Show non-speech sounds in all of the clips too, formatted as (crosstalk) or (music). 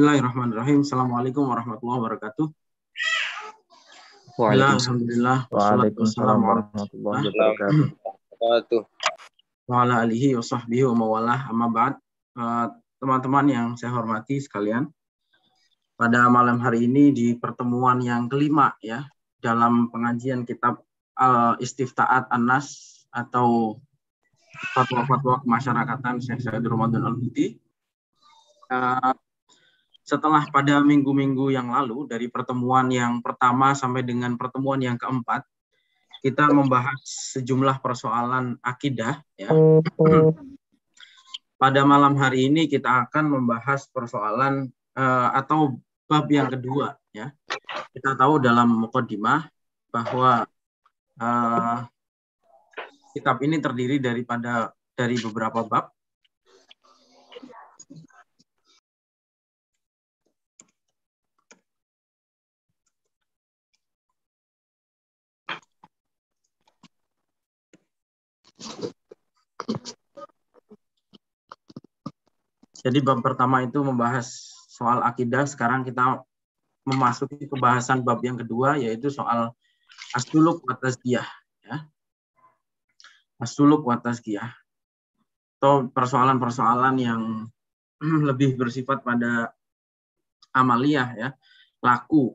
Bismillahirrahmanirrahim. Assalamualaikum warahmatullahi wabarakatuh. Ya, Waalaikumsalam warahmatullahi wabarakatuh. Wa alihi wa sahbihi wa mawalah amma ba'd. Eh, teman-teman yang saya hormati sekalian, pada malam hari ini di pertemuan yang kelima ya, dalam pengajian kitab Al-Istiftaat eh, An-Nas atau fatwa-fatwa kemasyarakatan Syekh Said Ramadan Al-Buti. Uh, eh, setelah pada minggu-minggu yang lalu dari pertemuan yang pertama sampai dengan pertemuan yang keempat kita membahas sejumlah persoalan akidah ya. Mm-hmm. Pada malam hari ini kita akan membahas persoalan uh, atau bab yang kedua ya. Kita tahu dalam mukadimah bahwa uh, kitab ini terdiri daripada dari beberapa bab Jadi bab pertama itu membahas soal akidah, sekarang kita memasuki pembahasan bab yang kedua yaitu soal asluluk watas tazkiyah ya. Asluluk watas atau persoalan-persoalan yang (clears throat) lebih bersifat pada amaliyah ya, laku,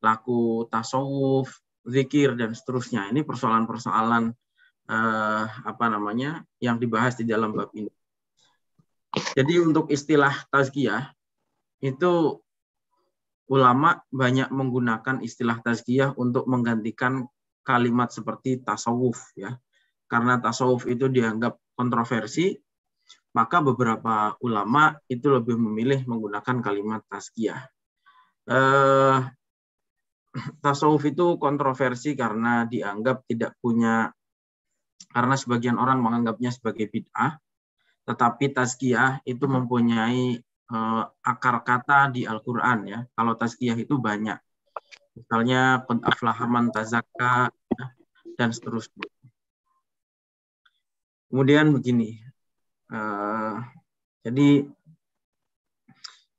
laku tasawuf, zikir dan seterusnya. Ini persoalan-persoalan eh, apa namanya yang dibahas di dalam bab ini. Jadi untuk istilah tazkiyah itu ulama banyak menggunakan istilah tazkiyah untuk menggantikan kalimat seperti tasawuf ya. Karena tasawuf itu dianggap kontroversi, maka beberapa ulama itu lebih memilih menggunakan kalimat tazkiyah. Eh, tasawuf itu kontroversi karena dianggap tidak punya karena sebagian orang menganggapnya sebagai bid'ah, tetapi tazkiyah itu mempunyai uh, akar kata di Al-Quran ya. Kalau tazkiyah itu banyak. Misalnya, Qad aflahaman tazakka, ya, dan seterusnya. Kemudian begini, uh, jadi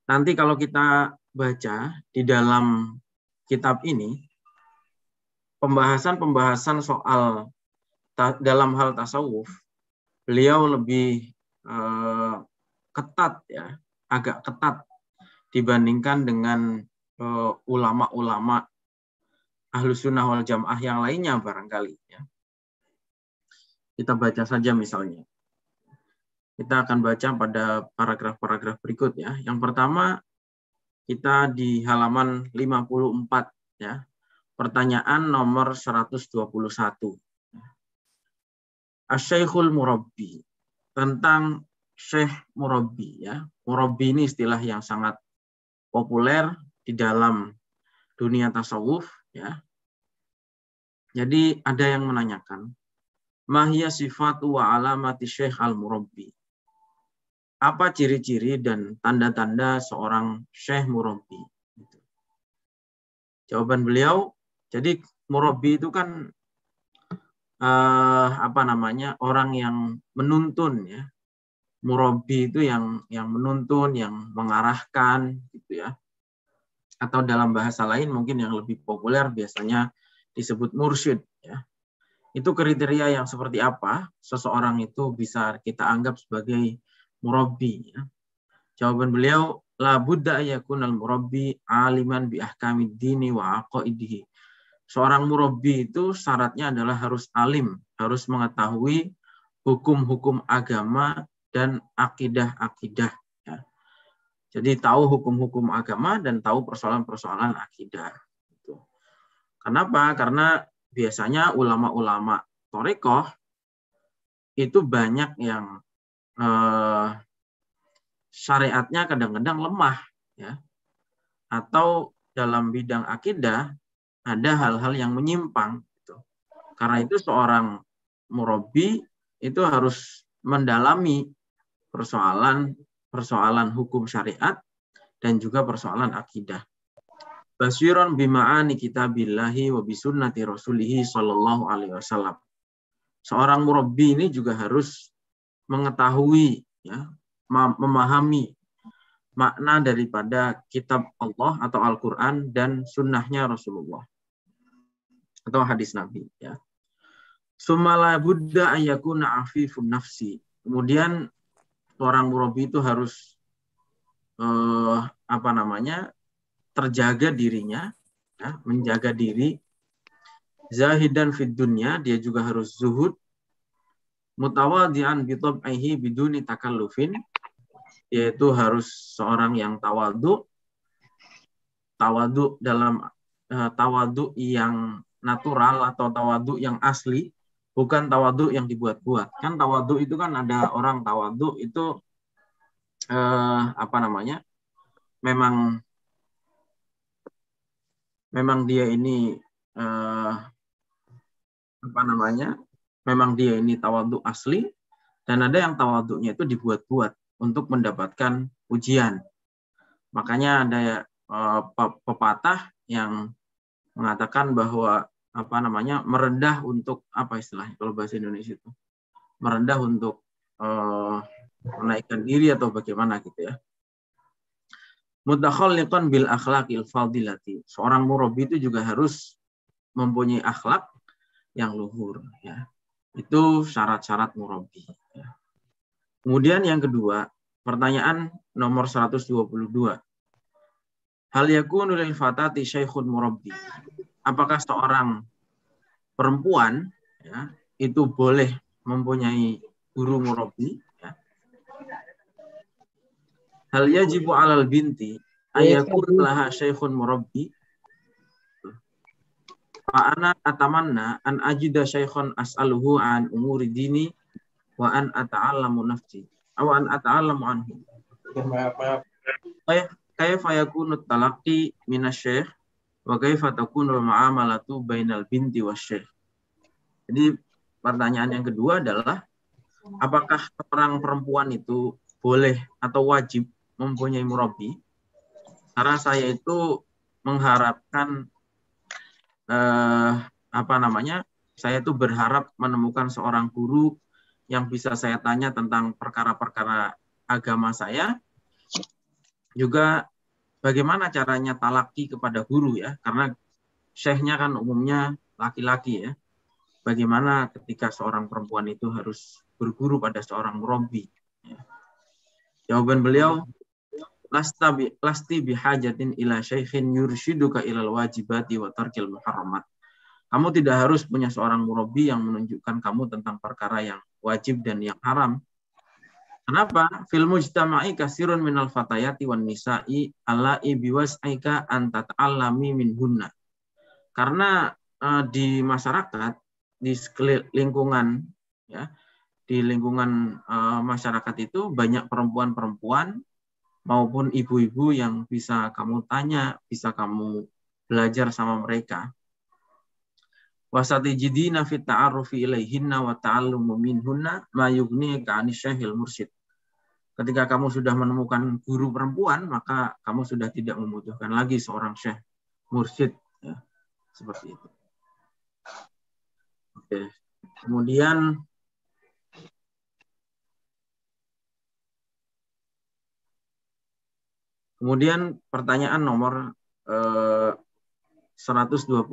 nanti kalau kita baca di dalam kitab ini, pembahasan-pembahasan soal dalam hal tasawuf beliau lebih uh, ketat ya agak ketat dibandingkan dengan ulama eh, ulama-ulama ahlus sunnah wal jamaah yang lainnya barangkali ya kita baca saja misalnya kita akan baca pada paragraf-paragraf berikut ya yang pertama kita di halaman 54 ya pertanyaan nomor 121 Asyaikhul Murabbi tentang Syekh Murabbi ya. Murabbi ini istilah yang sangat populer di dalam dunia tasawuf ya. Jadi ada yang menanyakan, mahya sifat wa alamati Syekh Al-Murabbi? Apa ciri-ciri dan tanda-tanda seorang Syekh Murabbi? Jawaban beliau, jadi Murabbi itu kan eh, apa namanya orang yang menuntun ya murabi itu yang yang menuntun yang mengarahkan gitu ya atau dalam bahasa lain mungkin yang lebih populer biasanya disebut mursyid ya itu kriteria yang seperti apa seseorang itu bisa kita anggap sebagai murabi ya. jawaban beliau la budda yakunal murabi aliman bi ahkamid dini wa aqaidihi seorang murabi itu syaratnya adalah harus alim, harus mengetahui hukum-hukum agama dan akidah-akidah. Ya. Jadi tahu hukum-hukum agama dan tahu persoalan-persoalan akidah. Gitu. Kenapa? Karena biasanya ulama-ulama torekoh itu banyak yang eh, syariatnya kadang-kadang lemah, ya. Atau dalam bidang akidah ada hal-hal yang menyimpang. Gitu. Karena itu seorang murabi itu harus mendalami persoalan persoalan hukum syariat dan juga persoalan akidah. Basiron bima'ani kitabillahi wa bisunnati rasulihi sallallahu alaihi wasallam. Seorang murabi ini juga harus mengetahui, ya, memahami makna daripada kitab Allah atau Al-Quran dan sunnahnya Rasulullah atau hadis Nabi ya. Sumala Buddha ayakuna afifun nafsi. Kemudian seorang murabi itu harus eh, apa namanya? terjaga dirinya, ya, menjaga diri zahidan dan dunya, dia juga harus zuhud mutawadian bitab'ihi biduni takallufin yaitu harus seorang yang tawadu tawadu dalam uh, tawadu yang natural atau tawadu yang asli, bukan tawadu yang dibuat-buat. Kan tawadu itu kan ada orang tawadu itu eh, apa namanya? Memang memang dia ini eh, apa namanya? Memang dia ini tawadu asli dan ada yang tawadunya itu dibuat-buat untuk mendapatkan ujian Makanya ada eh, pepatah yang mengatakan bahwa apa namanya merendah untuk apa istilahnya kalau bahasa Indonesia itu merendah untuk uh, menaikkan diri atau bagaimana gitu ya. Mutakhalliqan bil akhlaqil fadilati. Seorang murabi itu juga harus mempunyai akhlak yang luhur ya. Itu syarat-syarat murabi ya. Kemudian yang kedua, pertanyaan nomor 122. Hal yakunu lil fatati syaikhun murabbi. Apakah seorang perempuan ya, itu boleh mempunyai guru murabbi? Ya. Hal yajibu alal binti ayakun laha syaikhun murabbi. Fa'ana atamanna an ajida syaikhun as'aluhu an umuri dini wa an ata'allamu nafsi. awan ataalamu ata'allamu anhu. Maaf, maaf. Oh ya, kaifa yakunu talaqi minasy-syekh wa kaifa takunu muamalatu bainal binti wasyekh. Jadi pertanyaan yang kedua adalah apakah seorang perempuan itu boleh atau wajib mempunyai murabi? Karena saya itu mengharapkan eh, apa namanya? Saya itu berharap menemukan seorang guru yang bisa saya tanya tentang perkara-perkara agama saya juga bagaimana caranya talaki kepada guru ya, karena syekhnya kan umumnya laki-laki ya. Bagaimana ketika seorang perempuan itu harus berguru pada seorang murabi. Ya. Jawaban beliau, lasta lasti bihajatin ila syekhin yurshiduka ilal wajibati wa tarkil muharramat. Kamu tidak harus punya seorang murabi yang menunjukkan kamu tentang perkara yang wajib dan yang haram, Kenapa? Fil mujtama'i kasirun minal fatayati wan nisa'i ala'i aika antat alami min hunna. Karena uh, di masyarakat, di lingkungan, ya, di lingkungan uh, masyarakat itu banyak perempuan-perempuan maupun ibu-ibu yang bisa kamu tanya, bisa kamu belajar sama mereka. Wasati jidina fit ta'arufi ilaihinna wa ta'allumu minhunna ma yughnika 'ani mursyid ketika kamu sudah menemukan guru perempuan, maka kamu sudah tidak membutuhkan lagi seorang syekh mursyid. Ya, seperti itu. Oke. Kemudian Kemudian pertanyaan nomor eh, 123.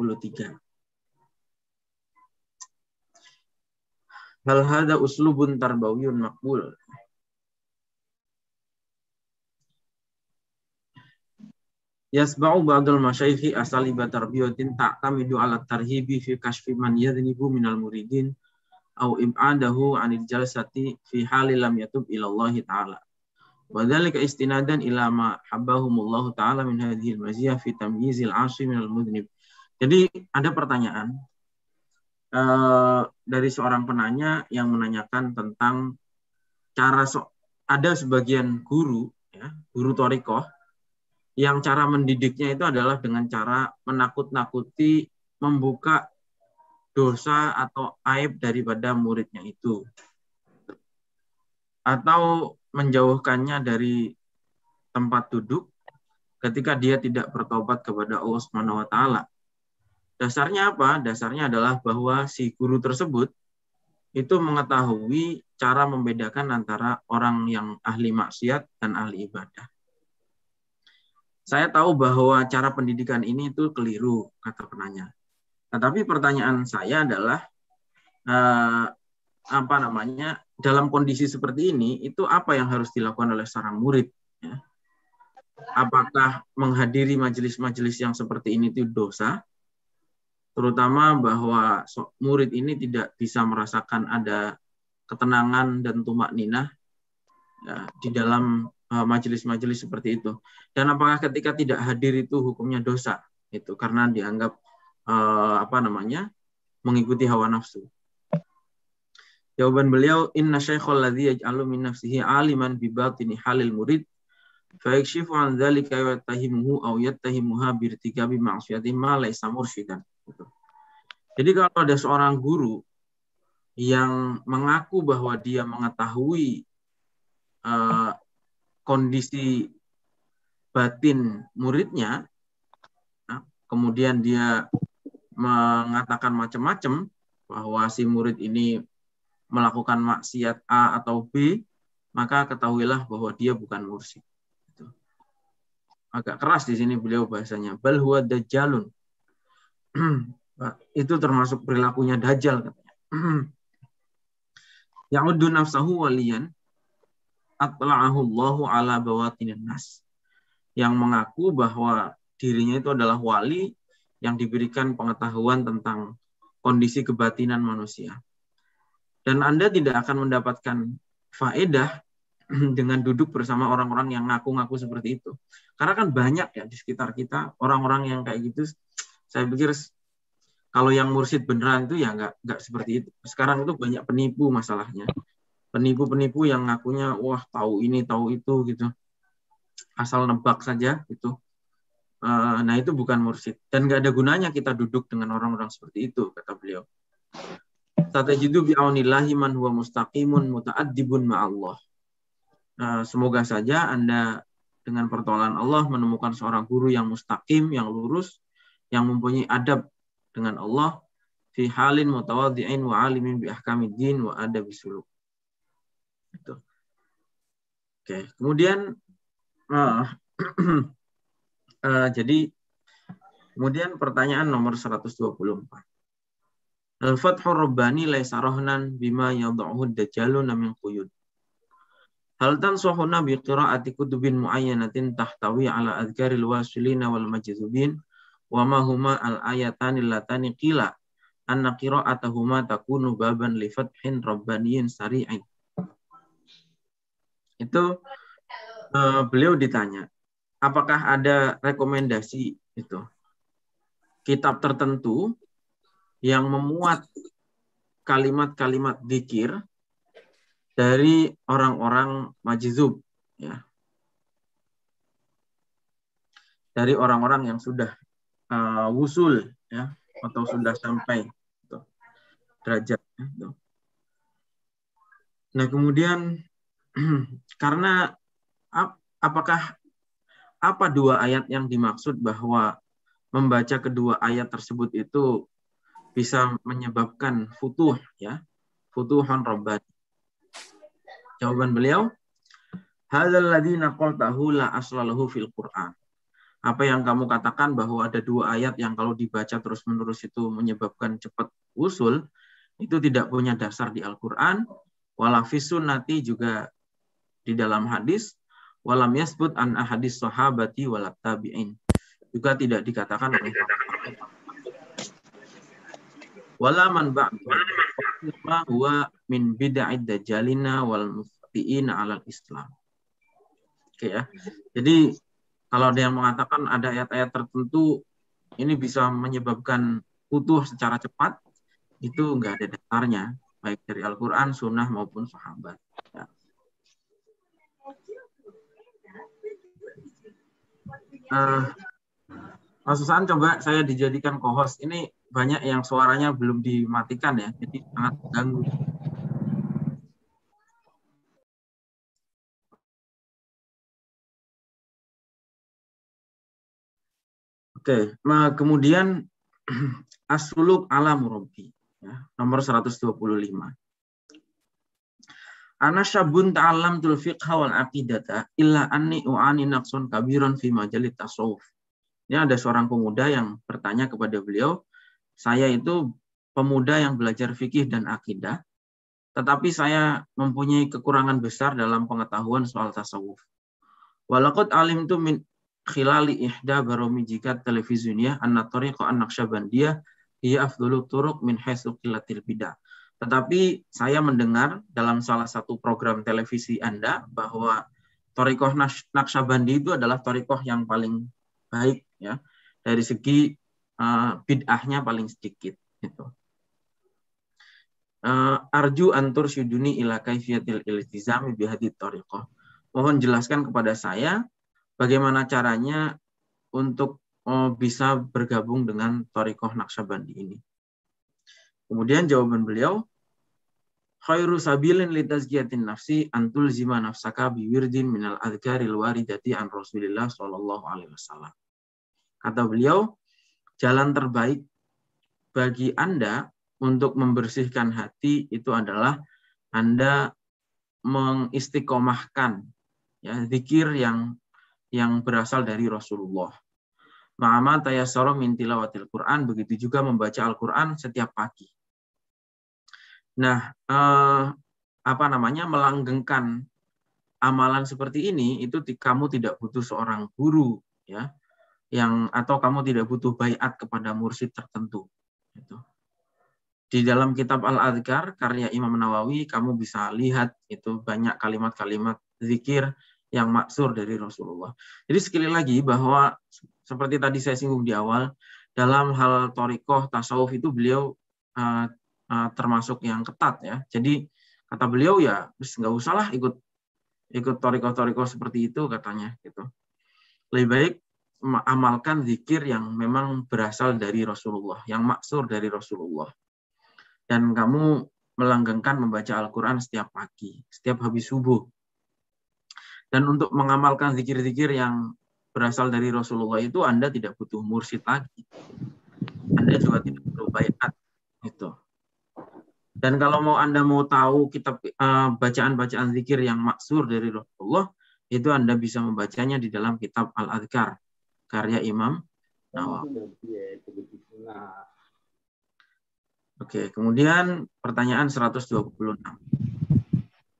Hal hada uslubun tarbawiyun makbul. Yasba'u ba'dal masyaikhi asaliba tarbiyatin ta'tamidu ala tarhibi fi kashfi man yadhnibu minal muridin au ib'adahu anil jalsati fi hali lam yatub ilallahi ta'ala. Wadhalika istinadan ila ma habbahumullahu ta'ala min hadhil maziyah fi tamyizil asri minal mudhnib. Jadi ada pertanyaan uh, dari seorang penanya yang menanyakan tentang cara so ada sebagian guru, ya, guru torikoh yang cara mendidiknya itu adalah dengan cara menakut-nakuti, membuka dosa atau aib daripada muridnya itu. Atau menjauhkannya dari tempat duduk ketika dia tidak bertobat kepada Allah Subhanahu wa taala. Dasarnya apa? Dasarnya adalah bahwa si guru tersebut itu mengetahui cara membedakan antara orang yang ahli maksiat dan ahli ibadah. Saya tahu bahwa cara pendidikan ini itu keliru, kata penanya. Tetapi pertanyaan saya adalah, eh, apa namanya, dalam kondisi seperti ini, itu apa yang harus dilakukan oleh seorang murid? Ya? Apakah menghadiri majelis-majelis yang seperti ini itu dosa? Terutama bahwa murid ini tidak bisa merasakan ada ketenangan dan tumak ninah ya, di dalam Eh, majelis-majelis seperti itu. Dan apakah ketika tidak hadir itu hukumnya dosa? Itu karena dianggap uh, apa namanya? mengikuti hawa nafsu. Jawaban beliau inna syaikhul ladzi yaj'alu min nafsihi aliman bi batini halil murid fayakshifu an dzalika wa tahimuhu aw yattahimuha bi irtikabi ma'siyati ma mursyidan. Gitu. Jadi kalau ada seorang guru yang mengaku bahwa dia mengetahui eh, kondisi batin muridnya, nah, kemudian dia mengatakan macam-macam bahwa si murid ini melakukan maksiat A atau B, maka ketahuilah bahwa dia bukan mursyid. Agak keras di sini beliau bahasanya. Belhua dajjalun. (clears throat) Itu termasuk perilakunya dajjal katanya. (clears throat) nafsahu walian atla'ahu ala bawatinin nas. Yang mengaku bahwa dirinya itu adalah wali yang diberikan pengetahuan tentang kondisi kebatinan manusia. Dan Anda tidak akan mendapatkan faedah (clears throat) dengan duduk bersama orang-orang yang ngaku-ngaku seperti itu. Karena kan banyak ya di sekitar kita orang-orang yang kayak gitu. Saya pikir kalau yang mursid beneran itu ya nggak nggak seperti itu. Sekarang itu banyak penipu masalahnya penipu-penipu yang ngakunya wah tahu ini tahu itu gitu asal nebak saja gitu eh, nah itu bukan mursid dan nggak ada gunanya kita duduk dengan orang-orang seperti itu kata beliau tatajidu bi'aunillahi man huwa mustaqimun muta'addibun ma allah. Eh, semoga saja anda dengan pertolongan Allah menemukan seorang guru yang mustaqim yang lurus yang mempunyai adab dengan Allah fi halin mutawadhi'in wa alimin bi ahkamid din wa adabi suluk itu. Oke, kemudian uh, uh, (clears throat) jadi kemudian pertanyaan nomor 124. al fathu Rabbani laisa rahnan bima yad'uhu dajjalu min quyud. Hal sahuna bi qira'ati kutubin muayyanatin tahtawi ala adhkaril wasilina wal majzubin wa ma huma al ayatani latani qila anna qira'atahuma takunu baban li fathin rabbaniyyin sari'in itu uh, beliau ditanya apakah ada rekomendasi itu kitab tertentu yang memuat kalimat-kalimat dikir dari orang-orang majizub ya dari orang-orang yang sudah uh, wusul ya atau sudah sampai gitu, derajat gitu. nah kemudian (clears throat) karena ap, apakah apa dua ayat yang dimaksud bahwa membaca kedua ayat tersebut itu bisa menyebabkan futuh ya futuhan robbat jawaban beliau hadzal ladina qultahu la aslalahu fil quran apa yang kamu katakan bahwa ada dua ayat yang kalau dibaca terus-menerus itu menyebabkan cepat usul itu tidak punya dasar di Al-Qur'an wala sunnati juga di dalam hadis walam yasbut an ahadis sahabati walat tabi'in juga tidak dikatakan oleh walaman man ba'da huwa min bid'a'id dajjalina wal muftiin 'alal islam oke ya jadi kalau ada yang mengatakan ada ayat-ayat tertentu ini bisa menyebabkan utuh secara cepat itu enggak ada dasarnya baik dari Al-Qur'an, sunnah maupun sahabat. Ya. Uh, Mas Susan coba saya dijadikan co-host. Ini banyak yang suaranya belum dimatikan ya, jadi sangat ganggu. Oke, nah, kemudian asuluk satu rompi ya, nomor 125. Ana syabun ta'allam tul fiqha wal aqidata illa anni u'ani naqsun kabiran fi majalit tasawuf. Ini ada seorang pemuda yang bertanya kepada beliau, saya itu pemuda yang belajar fikih dan akidah, tetapi saya mempunyai kekurangan besar dalam pengetahuan soal tasawuf. Walakut alim tu min khilali ihda baromi jika televisinya anak toriqo anak dia, hiya afdulu turuk min haitsu qillatil bidah. Tetapi saya mendengar dalam salah satu program televisi Anda bahwa Torikoh Naksabandi itu adalah Torikoh yang paling baik ya dari segi uh, bid'ahnya paling sedikit gitu. Uh, Arju antur syuduni ila kaifiyatil iltizami bihadi Torikoh. Mohon jelaskan kepada saya bagaimana caranya untuk uh, bisa bergabung dengan Torikoh Naksabandi ini. Kemudian jawaban beliau, khairu sabilin litazkiyatin nafsi antul zima nafsaka biwirdin minal adhkaril waridati an Rasulillah sallallahu alaihi wasallam. Kata beliau, jalan terbaik bagi Anda untuk membersihkan hati itu adalah Anda mengistiqomahkan ya zikir yang yang berasal dari Rasulullah. Ma'ama tayassara min tilawatil Quran begitu juga membaca Al-Qur'an setiap pagi. Nah, eh, apa namanya melanggengkan amalan seperti ini itu di, kamu tidak butuh seorang guru ya yang atau kamu tidak butuh bayat kepada mursyid tertentu itu di dalam kitab al adhkar karya Imam Nawawi kamu bisa lihat itu banyak kalimat-kalimat zikir yang maksur dari Rasulullah jadi sekali lagi bahwa seperti tadi saya singgung di awal dalam hal torikoh tasawuf itu beliau uh, Eh, termasuk yang ketat ya. Jadi kata beliau ya nggak usahlah ikut ikut toriko-toriko seperti itu katanya gitu. Lebih baik amalkan zikir yang memang berasal dari Rasulullah, yang maksur dari Rasulullah. Dan kamu melanggengkan membaca Al-Quran setiap pagi, setiap habis subuh. Dan untuk mengamalkan zikir-zikir yang berasal dari Rasulullah itu Anda tidak butuh mursid lagi. Anda juga tidak perlu bayat. Itu. Dan kalau mau Anda mau tahu kitab eh, bacaan-bacaan uh, zikir yang maksur dari Rasulullah, itu Anda bisa membacanya di dalam kitab Al-Adhkar, karya Imam Nawawi. Iya, iya, Oke, kemudian pertanyaan 126.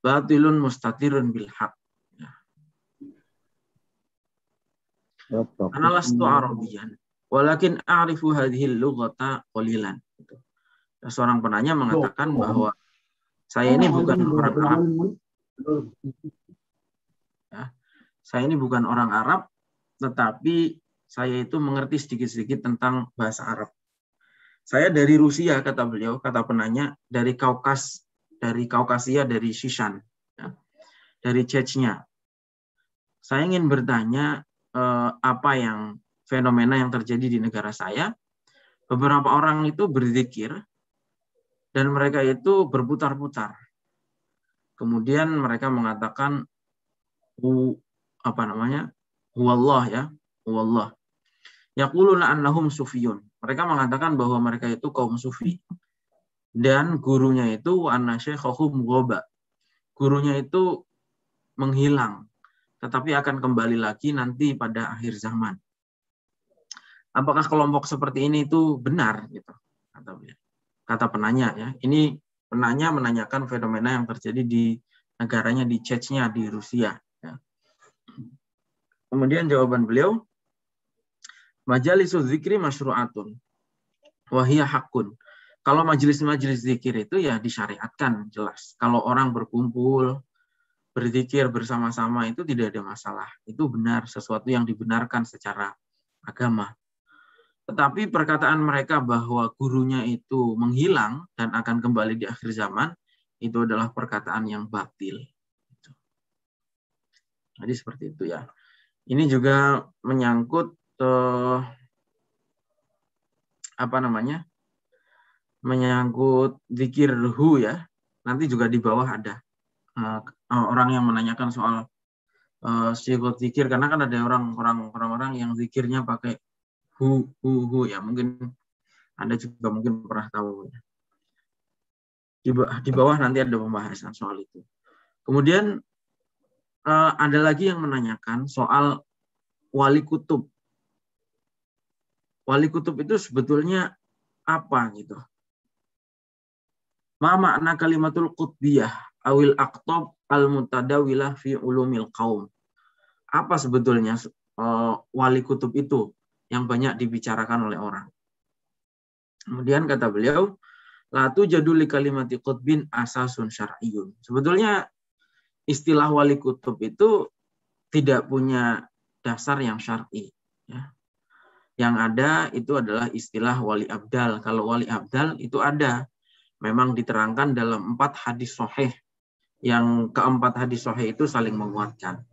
Batilun mustatirun bil haq. Ya. Analas tu Arabian, walakin a'rifu hadhil lughata qalilan seorang penanya mengatakan bahwa saya ini bukan orang Arab. Ya, saya ini bukan orang Arab, tetapi saya itu mengerti sedikit-sedikit tentang bahasa Arab. Saya dari Rusia, kata beliau, kata penanya, dari Kaukas, dari Kaukasia, dari Shishan, ya, dari Chechnya. Saya ingin bertanya eh, apa yang fenomena yang terjadi di negara saya. Beberapa orang itu berzikir, dan mereka itu berputar-putar. Kemudian mereka mengatakan hu, apa namanya? Huwallah ya, huwallah. Yaquluna annahum sufiyun. Mereka mengatakan bahwa mereka itu kaum sufi. Dan gurunya itu anna syekhahum goba. Gurunya itu menghilang, tetapi akan kembali lagi nanti pada akhir zaman. Apakah kelompok seperti ini itu benar gitu? Kata beliau kata penanya ya. Ini penanya menanyakan fenomena yang terjadi di negaranya di Chechnya di Rusia. Ya. Kemudian jawaban beliau, majalisul zikri masyru'atun wahia hakun. Kalau majelis-majelis zikir itu ya disyariatkan jelas. Kalau orang berkumpul, berzikir bersama-sama itu tidak ada masalah. Itu benar sesuatu yang dibenarkan secara agama. Tetapi perkataan mereka bahwa gurunya itu menghilang dan akan kembali di akhir zaman itu adalah perkataan yang batil. Gitu. Jadi seperti itu ya. Ini juga menyangkut eh, apa namanya? Menyangkut zikir hu ya. Nanti juga di bawah ada eh, eh orang yang menanyakan soal eh, sifat zikir karena kan ada orang-orang orang-orang yang zikirnya pakai Hu Hu Hu ya mungkin Anda juga mungkin pernah tahu ya. Di, di bawah nanti ada pembahasan soal itu. Kemudian uh, ada lagi yang menanyakan soal wali kutub. Wali kutub itu sebetulnya apa gitu? Ma makna kalimatul kutbiyah awil aktob al mutadawilah fi ulumil kaum. Apa sebetulnya eh, wali kutub itu? yang banyak dibicarakan oleh orang. Kemudian kata beliau, latu jaduli kalimati kutbin asasun syar'iyun. Sebetulnya istilah wali kutub itu tidak punya dasar yang syar'i. Ya. Yang ada itu adalah istilah wali abdal. Kalau wali abdal itu ada. Memang diterangkan dalam empat hadis soheh. Yang keempat hadis soheh itu saling menguatkan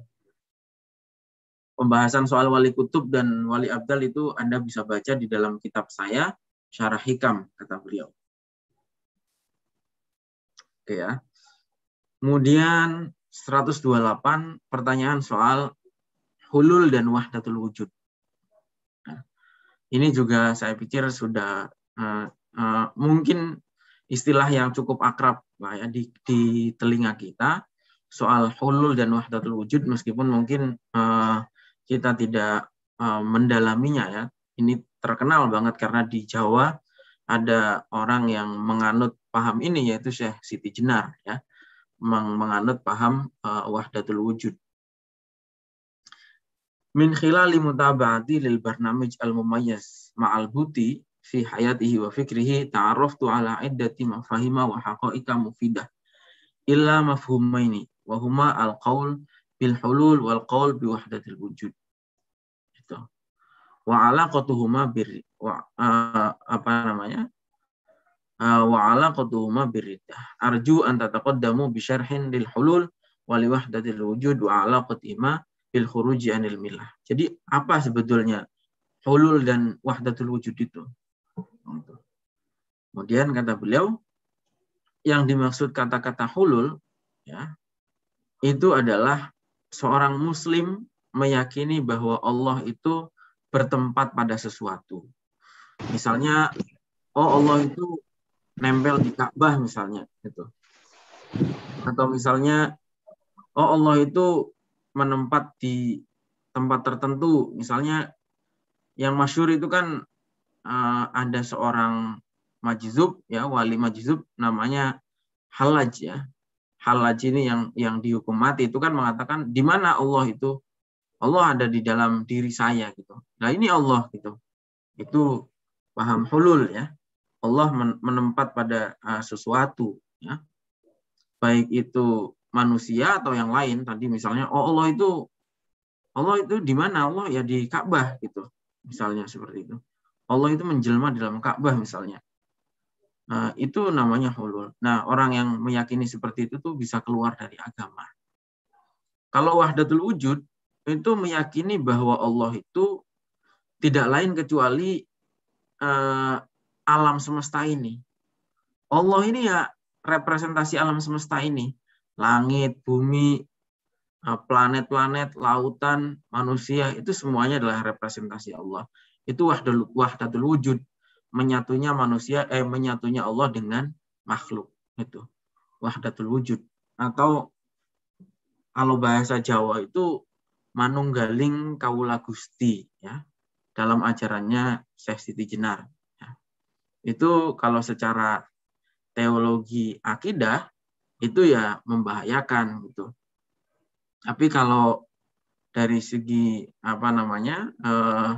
pembahasan soal wali kutub dan wali abdal itu Anda bisa baca di dalam kitab saya, Syarah Hikam, kata beliau. Oke ya. Kemudian 128 pertanyaan soal hulul dan wahdatul wujud. Nah, ini juga saya pikir sudah uh, uh, mungkin istilah yang cukup akrab lah ya di, di telinga kita soal hulul dan wahdatul wujud meskipun mungkin uh, kita tidak uh, mendalaminya ya. Ini terkenal banget karena di Jawa ada orang yang menganut paham ini yaitu Syekh Siti Jenar ya menganut paham uh, wahdatul wujud. Min khilali mutaba'ati lil barnamij al mumayyiz ma'al buti fi hayatihi wa fikrihi ta'arraftu ala iddati mafahima wa haqa'ika mufidah illa mafhumaini wa huma al qaul bil hulul wal qaul bi wahdatil wujud wa alaqatuhuma bir wa, uh, apa namanya? Uh, wa alaqatuhuma birridah. Arju an tataqaddamu bi syarhin lil hulul wa li wahdatil wujud wa alaqatihima bil khuruji anil milah. Jadi apa sebetulnya hulul dan wahdatul wujud itu? Gitu. Kemudian kata beliau yang dimaksud kata-kata hulul ya itu adalah seorang muslim meyakini bahwa Allah itu bertempat pada sesuatu. Misalnya, oh Allah itu nempel di Ka'bah misalnya, gitu. Atau misalnya, oh Allah itu menempat di tempat tertentu, misalnya yang masyur itu kan uh, ada seorang majizub ya wali majizub namanya Halaj ya. Halaj ini yang yang dihukum mati itu kan mengatakan di mana Allah itu Allah ada di dalam diri saya gitu. Nah ini Allah gitu. Itu paham hulul ya. Allah menempat pada uh, sesuatu ya. Baik itu manusia atau yang lain tadi misalnya oh Allah itu Allah itu di mana? Allah ya di Ka'bah gitu. Misalnya seperti itu. Allah itu menjelma dalam Ka'bah misalnya. Nah, itu namanya hulul. Nah, orang yang meyakini seperti itu tuh bisa keluar dari agama. Kalau wahdatul wujud itu meyakini bahwa Allah itu tidak lain kecuali uh, alam semesta ini. Allah ini ya representasi alam semesta ini, langit, bumi, eh, planet-planet, lautan, manusia itu semuanya adalah representasi Allah. Itu wahdul wahdatul wujud, menyatunya manusia eh menyatunya Allah dengan makhluk itu wahdatul wujud atau kalau bahasa Jawa itu Manunggaling Kaula Gusti ya dalam ajarannya Syekh Siti Jenar. Ya. Itu kalau secara teologi akidah itu ya membahayakan gitu. Tapi kalau dari segi apa namanya eh,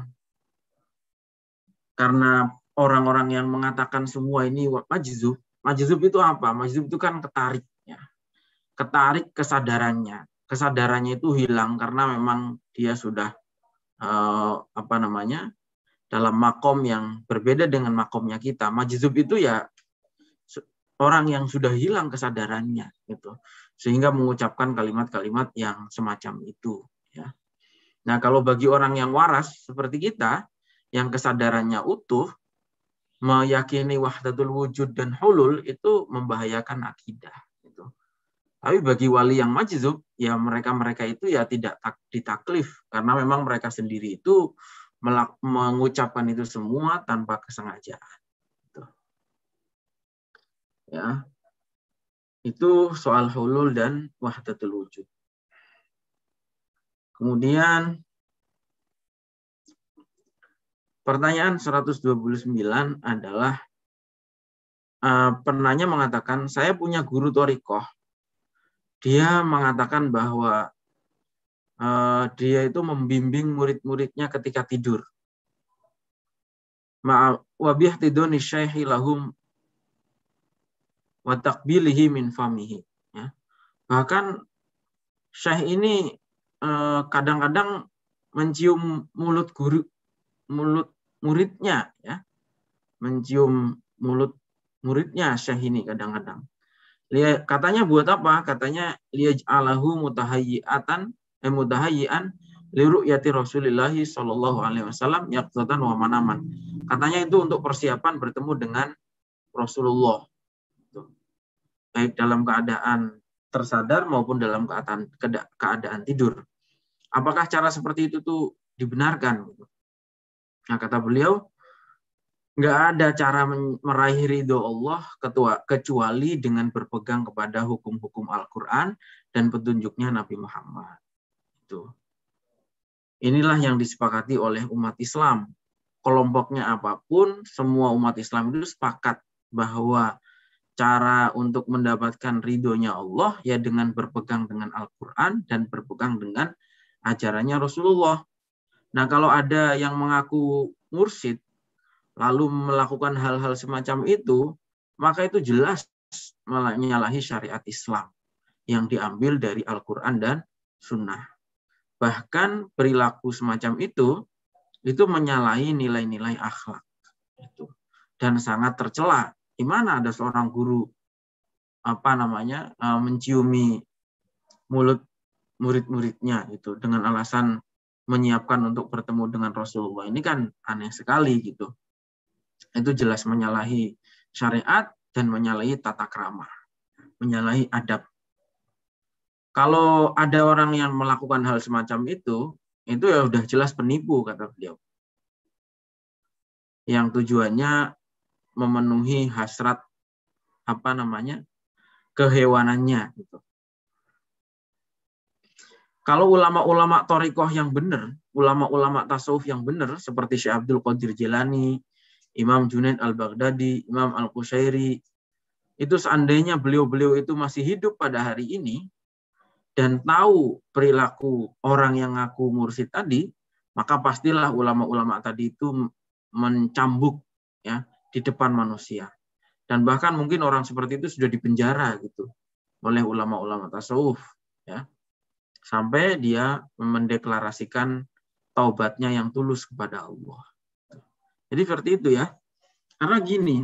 karena orang-orang yang mengatakan semua ini majzub, majzub itu apa? Majzub itu kan ketarik ya. Ketarik kesadarannya, kesadarannya itu hilang karena memang dia sudah uh, apa namanya dalam makom yang berbeda dengan makomnya kita. Majizub itu ya orang yang sudah hilang kesadarannya gitu. Sehingga mengucapkan kalimat-kalimat yang semacam itu ya. Nah, kalau bagi orang yang waras seperti kita yang kesadarannya utuh meyakini wahdatul wujud dan hulul itu membahayakan akidah tapi bagi wali yang majzub, ya mereka-mereka itu ya tidak ditaklif karena memang mereka sendiri itu mengucapkan itu semua tanpa kesengajaan. Gitu. Ya. Itu soal hulul dan wahdatul wujud. Kemudian pertanyaan 129 adalah uh, penanya mengatakan saya punya guru torikoh dia mengatakan bahwa uh, dia itu membimbing murid-muridnya ketika tidur. Wabih tidoni syaihi lahum watakbilihi min famihi. Ya. Bahkan syekh ini eh, kadang-kadang uh, mencium mulut guru, mulut muridnya, ya, mencium mulut muridnya syekh ini kadang-kadang katanya buat apa? Katanya liyaj'alahu mutahayyi'atan eh mutahayyi'an liruyati rasulillahi sallallahu alaihi wasallam yaqzatan wa manaman. Katanya itu untuk persiapan bertemu dengan Rasulullah. Gitu. Baik dalam keadaan tersadar maupun dalam keadaan keadaan tidur. Apakah cara seperti itu tuh dibenarkan? Nah, kata beliau, nggak ada cara meraih ridho Allah ketua, kecuali dengan berpegang kepada hukum-hukum Al-Quran dan petunjuknya Nabi Muhammad. Itu. Inilah yang disepakati oleh umat Islam. Kelompoknya apapun, semua umat Islam itu sepakat bahwa cara untuk mendapatkan ridhonya Allah ya dengan berpegang dengan Al-Quran dan berpegang dengan ajarannya Rasulullah. Nah kalau ada yang mengaku mursid, lalu melakukan hal-hal semacam itu, maka itu jelas menyalahi syariat Islam yang diambil dari Al-Quran dan Sunnah. Bahkan perilaku semacam itu, itu menyalahi nilai-nilai akhlak. Itu. Dan sangat tercela. Di mana ada seorang guru apa namanya e, menciumi mulut murid-muridnya itu dengan alasan menyiapkan untuk bertemu dengan Rasulullah ini kan aneh sekali gitu itu jelas menyalahi syariat dan menyalahi tata krama, menyalahi adab. Kalau ada orang yang melakukan hal semacam itu, itu ya sudah jelas penipu kata beliau. Yang tujuannya memenuhi hasrat apa namanya? kehewanannya gitu. Kalau ulama-ulama torikoh yang benar, ulama-ulama tasawuf yang benar seperti Syekh Abdul Qadir Jilani, Imam Junaid al-Baghdadi, Imam al-Qushairi. Itu seandainya beliau-beliau itu masih hidup pada hari ini dan tahu perilaku orang yang ngaku mursid tadi, maka pastilah ulama-ulama tadi itu mencambuk ya di depan manusia. Dan bahkan mungkin orang seperti itu sudah dipenjara gitu oleh ulama-ulama tasawuf ya. Sampai dia mendeklarasikan taubatnya yang tulus kepada Allah. Jadi seperti itu ya. Karena gini,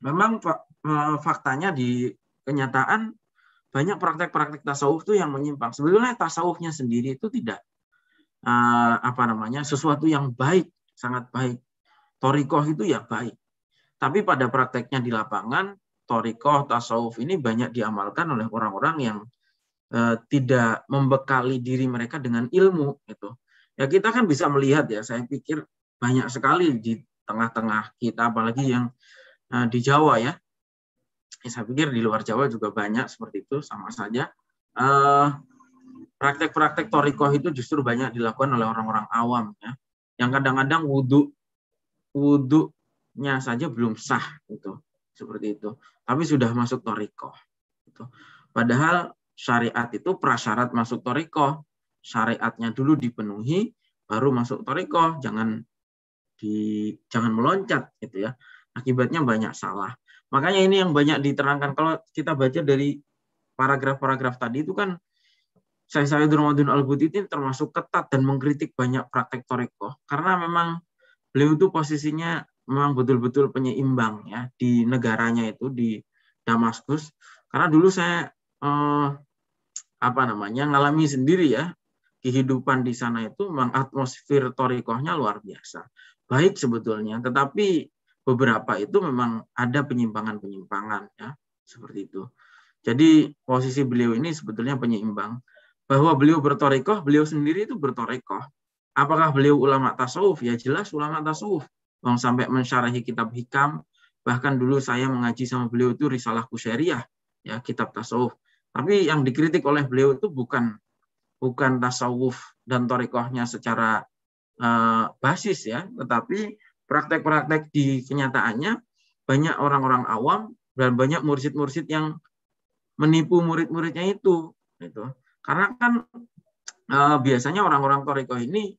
memang eh, faktanya di kenyataan banyak praktek-praktek tasawuf itu yang menyimpang. Sebenarnya tasawufnya sendiri itu tidak eh, apa namanya sesuatu yang baik, sangat baik. Torikoh itu ya baik. Tapi pada prakteknya di lapangan, torikoh, tasawuf ini banyak diamalkan oleh orang-orang yang eh, tidak membekali diri mereka dengan ilmu. Gitu. Ya kita kan bisa melihat ya, saya pikir banyak sekali di tengah-tengah kita, apalagi yang uh, di Jawa ya. ya. Saya pikir di luar Jawa juga banyak seperti itu, sama saja. praktek eh, praktek-praktek toriko itu justru banyak dilakukan oleh orang-orang awam ya, yang kadang-kadang wudhu wudhunya saja belum sah gitu, seperti itu. Tapi sudah masuk toriko Gitu. Padahal syariat itu prasyarat masuk toriko Syariatnya dulu dipenuhi, baru masuk toriko, Jangan di jangan meloncat gitu ya. Akibatnya banyak salah. Makanya ini yang banyak diterangkan kalau kita baca dari paragraf-paragraf tadi itu kan saya saya Dramadun al ini termasuk ketat dan mengkritik banyak praktek toriko karena memang beliau itu posisinya memang betul-betul penyeimbang ya di negaranya itu di Damaskus karena dulu saya eh, apa namanya ngalami sendiri ya kehidupan di sana itu memang atmosfer torikohnya luar biasa baik sebetulnya, tetapi beberapa itu memang ada penyimpangan-penyimpangan ya, seperti itu. Jadi posisi beliau ini sebetulnya penyeimbang bahwa beliau bertorekoh, beliau sendiri itu bertorekoh. Apakah beliau ulama tasawuf? Ya jelas ulama tasawuf. Bang sampai mensyarahi kitab hikam, bahkan dulu saya mengaji sama beliau itu risalah kusyariah, ya kitab tasawuf. Tapi yang dikritik oleh beliau itu bukan bukan tasawuf dan torekohnya secara Eh, basis ya, tetapi praktek-praktek di kenyataannya banyak orang-orang awam dan banyak murid-murid yang menipu murid-muridnya itu itu Karena kan e, biasanya orang-orang toriko ini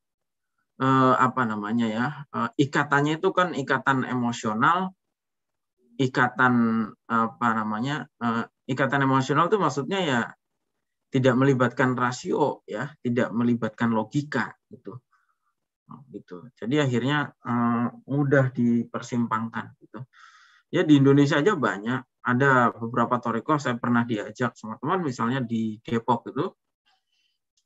e, apa namanya ya? E, ikatannya itu kan ikatan emosional, ikatan apa namanya? E, ikatan emosional itu maksudnya ya tidak melibatkan rasio ya, tidak melibatkan logika gitu. Oh, gitu. Jadi akhirnya eh, mudah dipersimpangkan gitu. Ya di Indonesia aja banyak ada beberapa toriko saya pernah diajak sama teman misalnya di Depok itu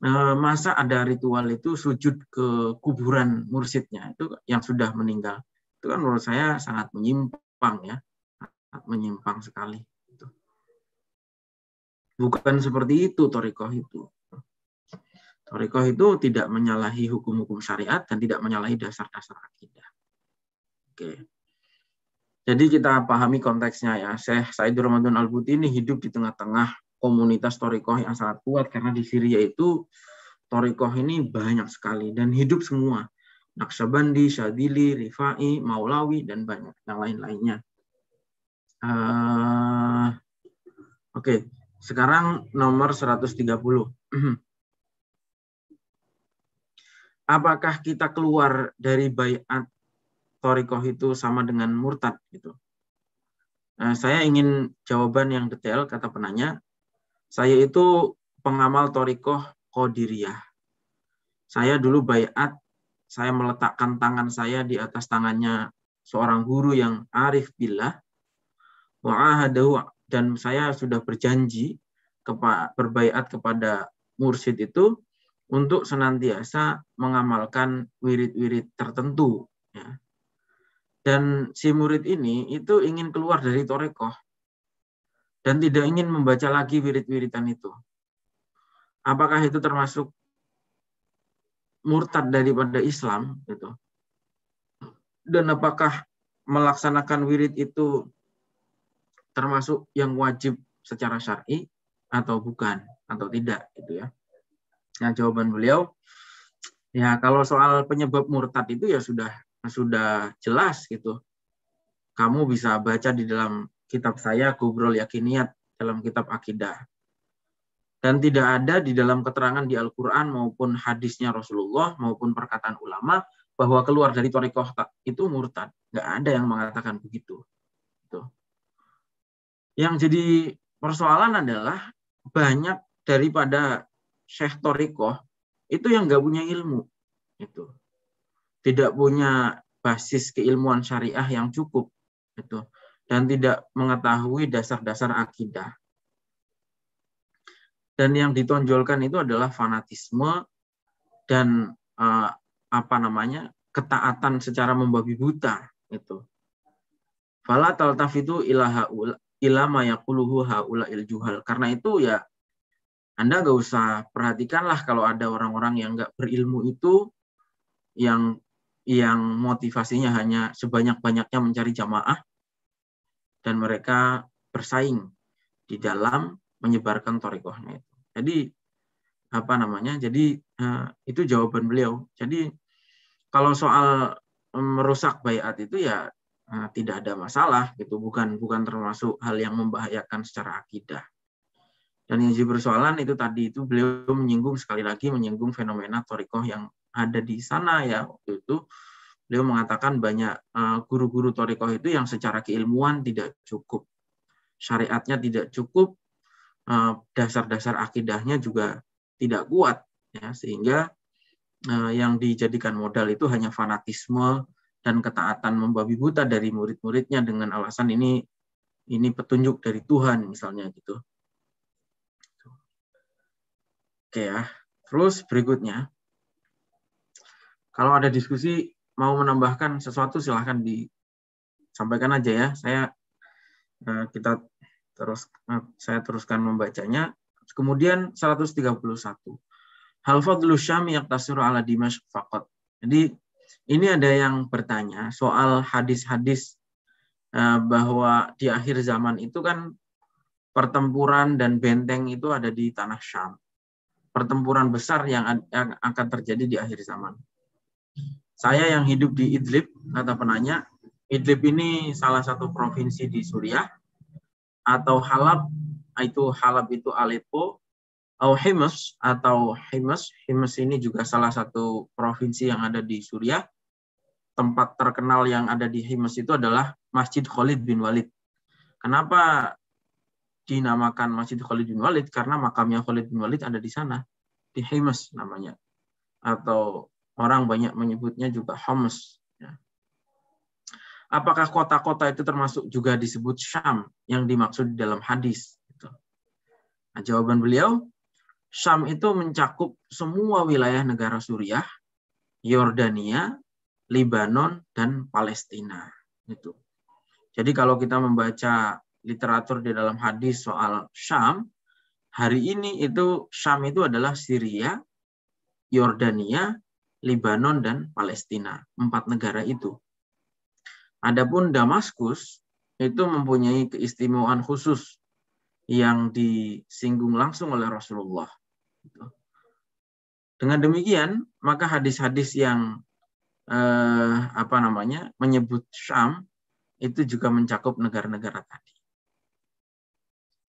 eh, masa ada ritual itu sujud ke kuburan mursidnya itu yang sudah meninggal itu kan menurut saya sangat menyimpang ya sangat menyimpang sekali gitu. bukan seperti itu toriko itu Torikoh itu tidak menyalahi hukum-hukum syariat dan tidak menyalahi dasar-dasar akidah. Oke. Jadi kita pahami konteksnya ya. Syekh Saidur Ramadan Al-Buti ini hidup di tengah-tengah komunitas Torikoh yang sangat kuat karena di Syria itu Torikoh ini banyak sekali dan hidup semua. Naksabandi, Syadili, Rifai, Maulawi, dan banyak yang lain-lainnya. Uh, Oke, okay. sekarang nomor 130. (clears throat) apakah kita keluar dari bayat torikoh itu sama dengan murtad gitu. Nah, saya ingin jawaban yang detail kata penanya. Saya itu pengamal torikoh kodiriyah. Saya dulu bayat, saya meletakkan tangan saya di atas tangannya seorang guru yang arif bila Wa'ahadahu dan saya sudah berjanji berbayat kepada mursid itu untuk senantiasa mengamalkan wirid-wirid tertentu. Ya. Dan si murid ini itu ingin keluar dari torekoh dan tidak ingin membaca lagi wirid wiridan itu. Apakah itu termasuk murtad daripada Islam gitu? Dan apakah melaksanakan wirid itu termasuk yang wajib secara syar'i atau bukan atau tidak gitu ya? Nah, jawaban beliau ya kalau soal penyebab murtad itu ya sudah sudah jelas gitu. Kamu bisa baca di dalam kitab saya Kubrol yakiniat dalam kitab akidah. Dan tidak ada di dalam keterangan di Al-Quran maupun hadisnya Rasulullah maupun perkataan ulama bahwa keluar dari Torikoh itu murtad. Nggak ada yang mengatakan begitu. Gitu. Yang jadi persoalan adalah banyak daripada Syekh Torikoh itu yang nggak punya ilmu itu tidak punya basis keilmuan syariah yang cukup itu dan tidak mengetahui dasar-dasar akidah dan yang ditonjolkan itu adalah fanatisme dan eh, apa namanya ketaatan secara membabi buta itu fala taltaf itu ilaha yang yaquluhu haula il juhal karena itu ya anda nggak usah perhatikanlah kalau ada orang-orang yang nggak berilmu itu yang yang motivasinya hanya sebanyak-banyaknya mencari jamaah dan mereka bersaing di dalam menyebarkan torikohnya itu. Jadi apa namanya? Jadi eh, itu jawaban beliau. Jadi kalau soal eh, merusak bayat itu ya eh, tidak ada masalah gitu bukan bukan termasuk hal yang membahayakan secara akidah dan yang jadi persoalan itu tadi itu beliau menyinggung sekali lagi menyinggung fenomena torikoh yang ada di sana ya waktu itu beliau mengatakan banyak eh, guru-guru torikoh itu yang secara keilmuan tidak cukup, syariatnya tidak cukup, eh, dasar-dasar akidahnya juga tidak kuat, ya sehingga eh, yang dijadikan modal itu hanya fanatisme dan ketaatan membabi buta dari murid-muridnya dengan alasan ini ini petunjuk dari Tuhan misalnya gitu. Oke ya. Terus berikutnya, kalau ada diskusi mau menambahkan sesuatu silahkan disampaikan aja ya. Saya eh, kita terus eh, saya teruskan membacanya. Kemudian 131. Hal fadlu syam yaktasiru ala dimash faqat. Jadi ini ada yang bertanya soal hadis-hadis eh, bahwa di akhir zaman itu kan pertempuran dan benteng itu ada di tanah Syam pertempuran besar yang, akan terjadi di akhir zaman. Saya yang hidup di Idlib, kata penanya, Idlib ini salah satu provinsi di Suriah, atau Halab, itu Halab itu Aleppo, atau Himas, atau Hemes, Hemes ini juga salah satu provinsi yang ada di Suriah. Tempat terkenal yang ada di Hemes itu adalah Masjid Khalid bin Walid. Kenapa dinamakan Masjid Khalid bin Walid karena makamnya Khalid bin Walid ada di sana di Hames namanya atau orang banyak menyebutnya juga Homs ya. apakah kota-kota itu termasuk juga disebut Syam yang dimaksud dalam hadis gitu? nah, jawaban beliau Syam itu mencakup semua wilayah negara Suriah, Yordania, Libanon, dan Palestina. Itu. Jadi kalau kita membaca literatur di dalam hadis soal Syam, hari ini itu Syam itu adalah Syria, Yordania, Lebanon dan Palestina, empat negara itu. Adapun Damaskus itu mempunyai keistimewaan khusus yang disinggung langsung oleh Rasulullah. Dengan demikian, maka hadis-hadis yang eh, apa namanya menyebut Syam itu juga mencakup negara-negara tadi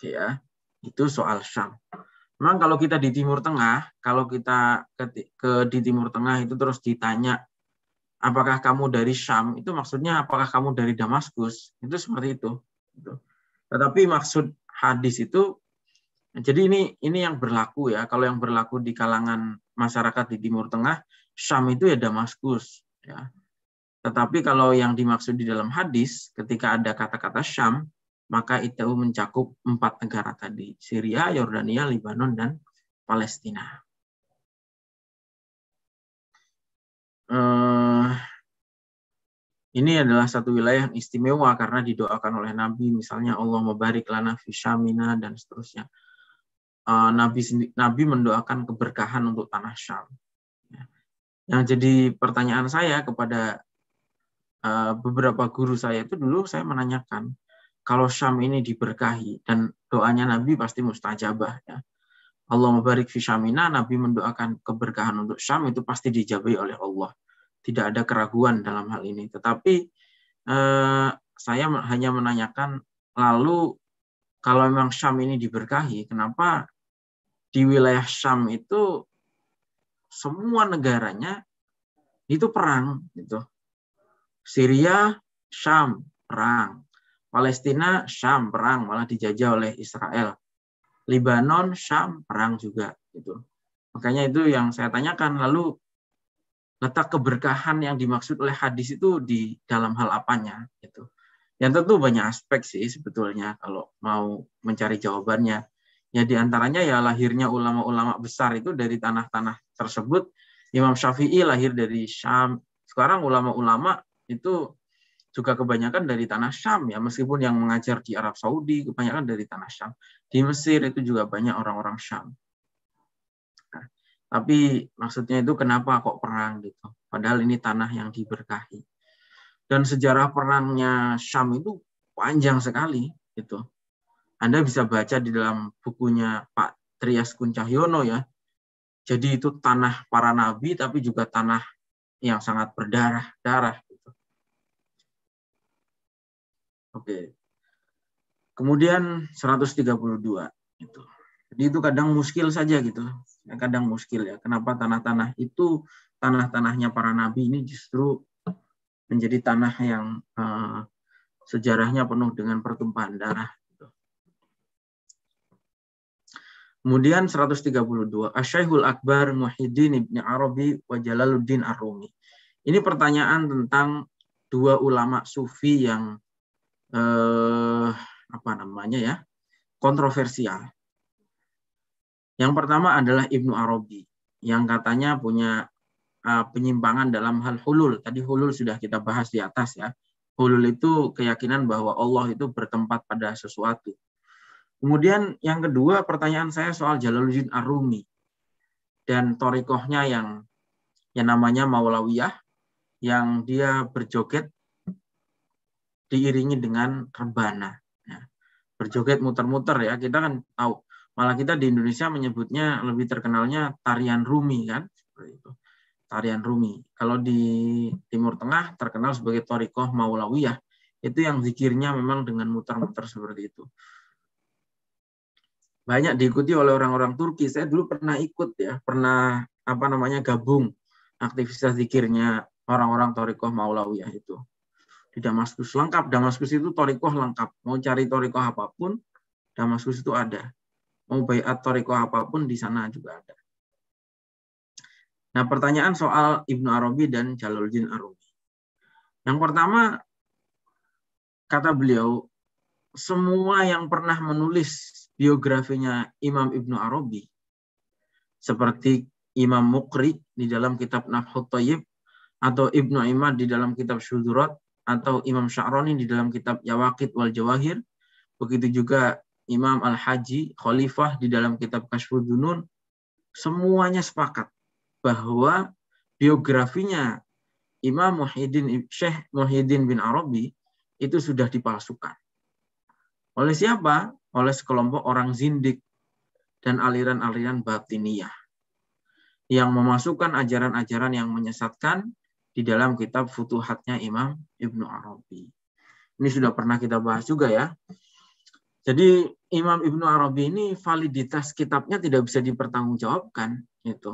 ya. Itu soal Syam. Memang kalau kita di Timur Tengah, kalau kita ke, ke di Timur Tengah itu terus ditanya apakah kamu dari Syam, itu maksudnya apakah kamu dari Damaskus? Itu seperti itu. Gitu. Tetapi maksud hadis itu jadi ini ini yang berlaku ya. Kalau yang berlaku di kalangan masyarakat di Timur Tengah, Syam itu ya Damaskus ya. Tetapi kalau yang dimaksud di dalam hadis ketika ada kata-kata Syam, maka ITU mencakup empat negara tadi, Syria, Yordania, Lebanon, dan Palestina. Uh, ini adalah satu wilayah yang istimewa karena didoakan oleh Nabi, misalnya Allah mabarik lana fisyamina dan seterusnya. Uh, Nabi Nabi mendoakan keberkahan untuk tanah Syam. Ya. Yang jadi pertanyaan saya kepada uh, beberapa guru saya itu dulu saya menanyakan kalau Syam ini diberkahi dan doanya Nabi pasti mustajabah ya. Allah mubarik fi Syamina, Nabi mendoakan keberkahan untuk Syam itu pasti dijabai oleh Allah. Tidak ada keraguan dalam hal ini. Tetapi eh, saya hanya menanyakan lalu kalau memang Syam ini diberkahi, kenapa di wilayah Syam itu semua negaranya itu perang gitu. Syria, Syam, perang. Palestina, Syam perang malah dijajah oleh Israel. Libanon, Syam perang juga gitu. Makanya itu yang saya tanyakan lalu letak keberkahan yang dimaksud oleh hadis itu di dalam hal apanya gitu. Yang tentu banyak aspek sih sebetulnya kalau mau mencari jawabannya. Ya diantaranya ya lahirnya ulama-ulama besar itu dari tanah-tanah tersebut. Imam Syafi'i lahir dari Syam. Sekarang ulama-ulama itu juga kebanyakan dari tanah Syam ya meskipun yang mengajar di Arab Saudi kebanyakan dari tanah Syam di Mesir itu juga banyak orang-orang Syam nah, tapi maksudnya itu kenapa kok perang gitu padahal ini tanah yang diberkahi dan sejarah perangnya Syam itu panjang sekali gitu Anda bisa baca di dalam bukunya Pak Trias Kuncahyono ya jadi itu tanah para nabi tapi juga tanah yang sangat berdarah darah Oke. Kemudian 132 itu. Jadi itu kadang muskil saja gitu. Ya, kadang muskil ya. Kenapa tanah-tanah itu tanah-tanahnya para nabi ini justru menjadi tanah yang uh, sejarahnya penuh dengan pertumpahan darah. Gitu. Kemudian 132, Asyaihul Akbar Muhyiddin Ibn Arabi wa Jalaluddin Ar-Rumi. Ini pertanyaan tentang dua ulama sufi yang eh, apa namanya ya kontroversial. Yang pertama adalah Ibnu Arabi yang katanya punya eh, penyimpangan dalam hal hulul. Tadi hulul sudah kita bahas di atas ya. Hulul itu keyakinan bahwa Allah itu bertempat pada sesuatu. Kemudian yang kedua pertanyaan saya soal Jalaluddin arumi dan torikohnya yang yang namanya Maulawiyah yang dia berjoget diiringi dengan rebana. Ya. Berjoget muter-muter ya, kita kan tahu. Malah kita di Indonesia menyebutnya lebih terkenalnya tarian rumi kan, seperti itu. Tarian rumi. Kalau di Timur Tengah terkenal sebagai Torikoh Maulawiyah. Itu yang zikirnya memang dengan muter-muter seperti itu. Banyak diikuti oleh orang-orang Turki. Saya dulu pernah ikut ya, pernah apa namanya gabung aktivitas zikirnya orang-orang Torikoh Maulawiyah itu di Damaskus lengkap. Damaskus itu torikoh lengkap. Mau cari torikoh apapun, Damaskus itu ada. Mau bayat torikoh apapun di sana juga ada. Nah pertanyaan soal Ibnu Arabi dan Jalaluddin Arabi. Yang pertama kata beliau semua yang pernah menulis biografinya Imam Ibnu Arabi seperti Imam Mukri di dalam kitab Nafhut Tayyib atau Ibnu Imad di dalam kitab Syudurat atau Imam Sya'roni di dalam kitab Yawakid wal Jawahir. Begitu juga Imam Al-Haji Khalifah di dalam kitab Kasful Dunun. Semuanya sepakat bahwa biografinya Imam Muhyiddin Syekh Muhyiddin bin Arabi itu sudah dipalsukan. Oleh siapa? Oleh sekelompok orang zindik dan aliran-aliran batiniah yang memasukkan ajaran-ajaran yang menyesatkan di dalam kitab Futuhatnya Imam Ibnu Arabi. Ini sudah pernah kita bahas juga ya. Jadi Imam Ibnu Arabi ini validitas kitabnya tidak bisa dipertanggungjawabkan itu.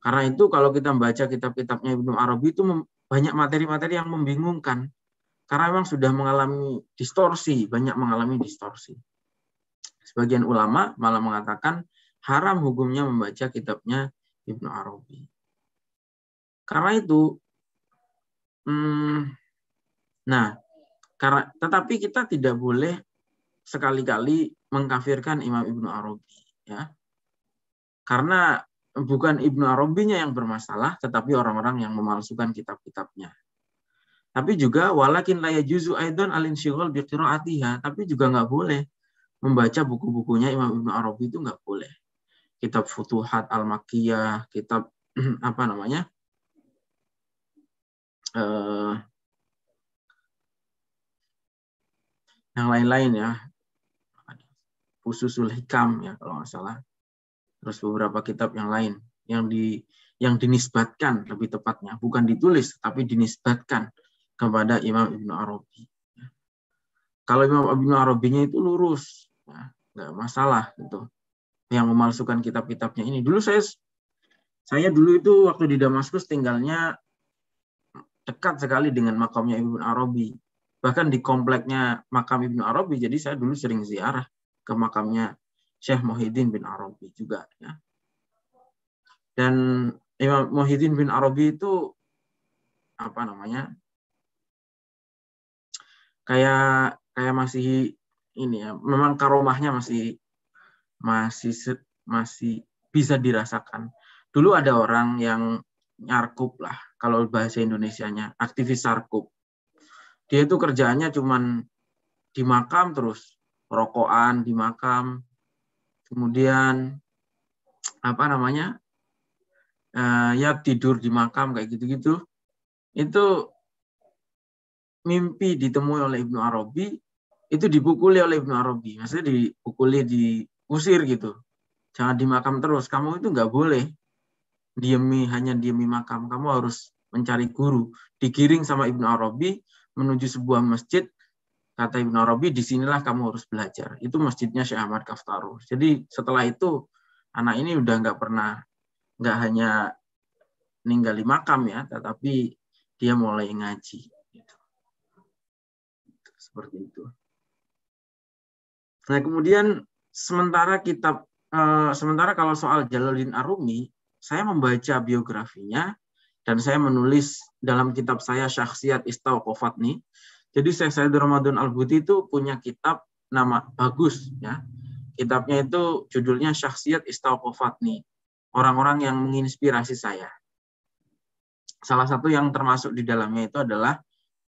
Karena itu kalau kita membaca kitab-kitabnya Ibnu Arabi itu banyak materi-materi yang membingungkan. Karena memang sudah mengalami distorsi, banyak mengalami distorsi. Sebagian ulama malah mengatakan haram hukumnya membaca kitabnya Ibnu Arabi. Karena itu Hmm, nah, karena tetapi kita tidak boleh sekali-kali mengkafirkan Imam Ibnu Arabi, ya. Karena bukan Ibnu Arabinya yang bermasalah, tetapi orang-orang yang memalsukan kitab-kitabnya. Tapi juga walakin laya juzu aidan alin syigol bi tapi juga nggak boleh membaca buku-bukunya Imam Ibnu Arabi itu nggak boleh. Kitab Futuhat Al-Makiyah, kitab (clears throat) apa namanya? uh, yang lain-lain ya khususul Hikam ya kalau nggak salah terus beberapa kitab yang lain yang di yang dinisbatkan lebih tepatnya bukan ditulis tapi dinisbatkan kepada Imam Ibn Arabi. Kalau Imam Ibnu Arabinya itu lurus, ya, nggak masalah gitu. Yang memalsukan kitab-kitabnya ini. Dulu saya saya dulu itu waktu di Damaskus tinggalnya dekat sekali dengan makamnya Ibnu Arabi. Bahkan di kompleknya makam Ibnu Arabi, jadi saya dulu sering ziarah ke makamnya Syekh Muhyiddin bin Arabi juga. Ya. Dan Imam Muhyiddin bin Arabi itu apa namanya? Kayak kayak masih ini ya, memang karomahnya masih masih masih bisa dirasakan. Dulu ada orang yang nyarkup lah kalau bahasa Indonesianya aktivis sarkup dia itu kerjaannya cuman di makam terus rokokan di makam kemudian apa namanya uh, ya tidur di makam kayak gitu-gitu itu mimpi ditemui oleh Ibnu Arabi itu dipukuli oleh Ibnu Arabi maksudnya dipukuli diusir gitu jangan di makam terus kamu itu nggak boleh diemi hanya diemi makam kamu harus mencari guru digiring sama Ibnu Arabi menuju sebuah masjid kata Ibnu Arabi disinilah kamu harus belajar itu masjidnya Syekh Ahmad Kaftaru jadi setelah itu anak ini udah nggak pernah nggak hanya ninggali makam ya tetapi dia mulai ngaji gitu. seperti itu nah kemudian sementara kitab eh, sementara kalau soal Jalaluddin Arumi saya membaca biografinya dan saya menulis dalam kitab saya Syakhsiat Istauqofat nih. Jadi saya Said Ramadan Al-Buti itu punya kitab nama bagus ya. Kitabnya itu judulnya Syakhsiat Istauqofat nih. Orang-orang yang menginspirasi saya. Salah satu yang termasuk di dalamnya itu adalah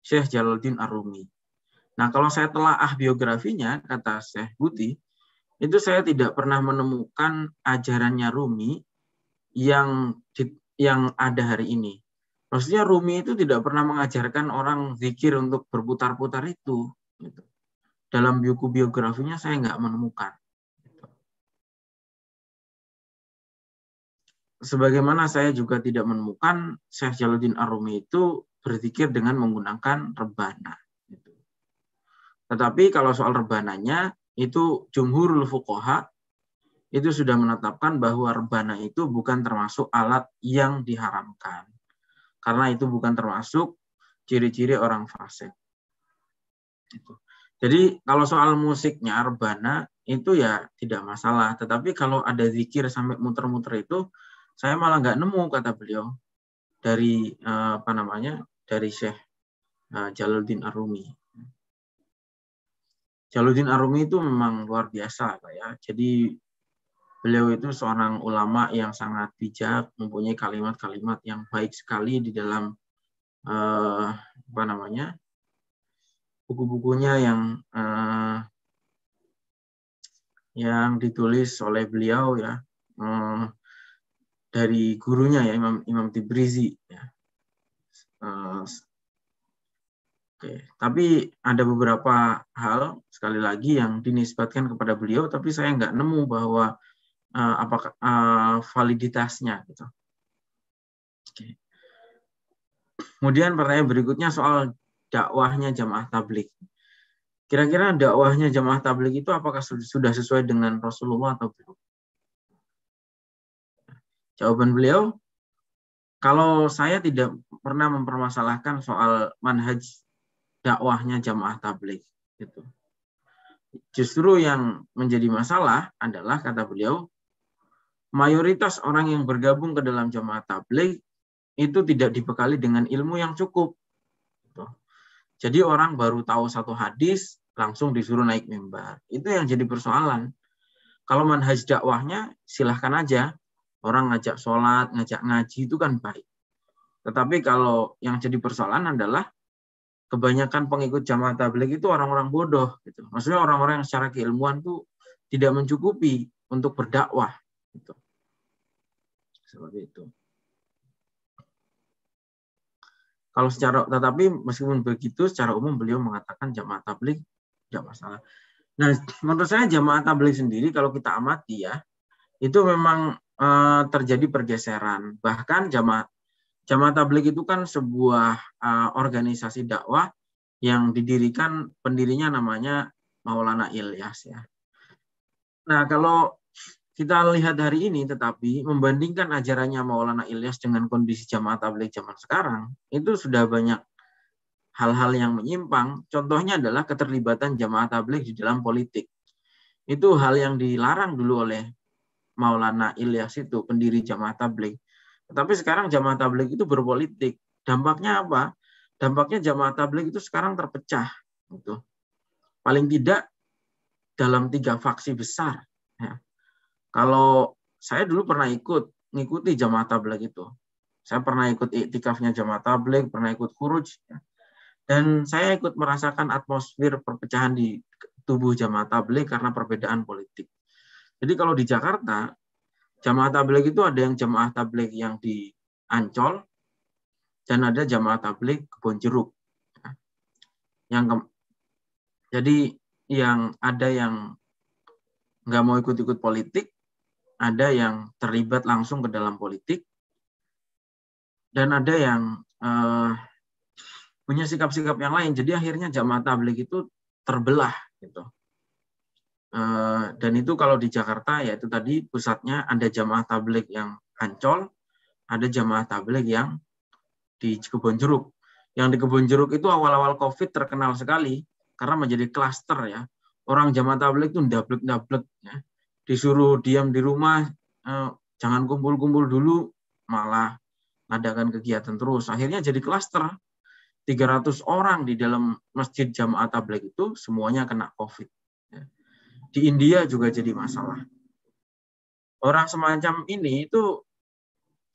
Syekh Jaluddin Ar-Rumi. Nah, kalau saya telah ah biografinya, kata Syekh Buti, itu saya tidak pernah menemukan ajarannya Rumi yang yang ada hari ini. Maksudnya Rumi itu tidak pernah mengajarkan orang zikir untuk berputar-putar itu. Gitu. Dalam buku biografinya saya nggak menemukan. Gitu. Sebagaimana saya juga tidak menemukan Syekh Jaluddin Ar-Rumi itu berzikir dengan menggunakan rebana. Gitu. Tetapi kalau soal rebananya, itu jumhurul fukoha itu sudah menetapkan bahwa rebana itu bukan termasuk alat yang diharamkan. Karena itu bukan termasuk ciri-ciri orang fasik. Jadi kalau soal musiknya rebana itu ya tidak masalah. Tetapi kalau ada zikir sampai muter-muter itu, saya malah nggak nemu kata beliau dari eh, apa namanya dari Syekh eh, Jaluddin Arumi. Jaluddin Arumi itu memang luar biasa, Pak, ya. Jadi Beliau itu seorang ulama yang sangat bijak, mempunyai kalimat-kalimat yang baik sekali di dalam eh, apa namanya buku-bukunya yang eh, yang ditulis oleh beliau ya eh, dari gurunya ya Imam Imam Tibrizi ya. Eh, Oke, tapi ada beberapa hal sekali lagi yang dinisbatkan kepada beliau, tapi saya nggak nemu bahwa uh, apakah uh, validitasnya gitu. Oke. Kemudian pertanyaan berikutnya soal dakwahnya jamaah tablik. Kira-kira dakwahnya jamaah tablik itu apakah sudah sesuai dengan Rasulullah atau belum? Jawaban beliau, kalau saya tidak pernah mempermasalahkan soal manhaj dakwahnya jamaah tablik gitu. Justru yang menjadi masalah adalah kata beliau mayoritas orang yang bergabung ke dalam jamaah tabligh itu tidak dibekali dengan ilmu yang cukup. Gitu. Jadi orang baru tahu satu hadis langsung disuruh naik mimbar. Itu yang jadi persoalan. Kalau manhaj dakwahnya silahkan aja orang ngajak sholat, ngajak ngaji itu kan baik. Tetapi kalau yang jadi persoalan adalah kebanyakan pengikut jamaah tabligh itu orang-orang bodoh. Gitu. Maksudnya orang-orang yang secara keilmuan tuh tidak mencukupi untuk berdakwah itu. Seperti itu. Kalau secara tetapi meskipun begitu secara umum beliau mengatakan jamaah tablik tidak masalah. Nah, menurut saya jamaah tablik sendiri kalau kita amati ya, itu memang e, terjadi pergeseran. Bahkan jamaah jamaah tablik itu kan sebuah e, organisasi dakwah yang didirikan pendirinya namanya Maulana Ilyas ya. Nah, kalau kita lihat hari ini tetapi membandingkan ajarannya Maulana Ilyas dengan kondisi jamaah tabligh zaman sekarang itu sudah banyak hal-hal yang menyimpang contohnya adalah keterlibatan jamaah tabligh di dalam politik itu hal yang dilarang dulu oleh Maulana Ilyas itu pendiri jamaah tabligh tetapi sekarang jamaah tabligh itu berpolitik dampaknya apa dampaknya jamaah tabligh itu sekarang terpecah gitu paling tidak dalam tiga faksi besar kalau saya dulu pernah ikut, ngikuti jamaah tablik itu. Saya pernah ikut iktikafnya jamaah tablik, pernah ikut kuruj. Ya. Dan saya ikut merasakan atmosfer perpecahan di tubuh jamaah tablik karena perbedaan politik. Jadi kalau di Jakarta, jamaah tablik itu ada yang jamaah tablik yang di Ancol, dan ada jamaah tablik kebon jeruk. Ya. Yang ke, jadi yang ada yang nggak mau ikut-ikut politik, ada yang terlibat langsung ke dalam politik dan ada yang uh, punya sikap-sikap yang lain. Jadi akhirnya jamaah tablik itu terbelah gitu. Uh, dan itu kalau di Jakarta ya itu tadi pusatnya ada jamaah tablik yang Ancol, ada jamaah tablik yang di Kebon Jeruk. Yang di Kebon Jeruk itu awal-awal COVID terkenal sekali karena menjadi kluster ya. Orang jamaah tablik itu ndablek-ndablek ya disuruh diam di rumah, eh, jangan kumpul-kumpul dulu, malah ngadakan kegiatan terus. Akhirnya jadi klaster. 300 orang di dalam masjid jamaah tablet itu semuanya kena COVID. Ya. Di India juga jadi masalah. Orang semacam ini itu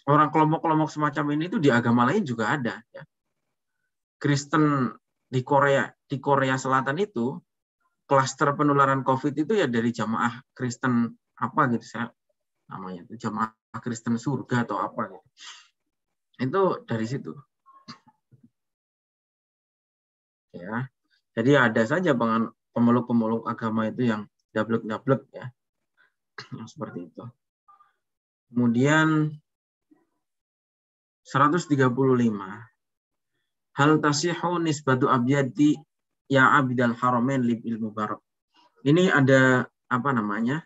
orang kelompok-kelompok semacam ini itu di agama lain juga ada. Ya. Kristen di Korea di Korea Selatan itu klaster penularan COVID itu ya dari jamaah Kristen apa gitu saya namanya itu jamaah Kristen surga atau apa gitu. Itu dari situ. Ya. Jadi ada saja pemeluk-pemeluk agama itu yang dablek-dablek ya. Yang seperti itu. Kemudian 135. Hal tasihu nisbatu abyadi ya abidal lib ilmu barok. Ini ada apa namanya?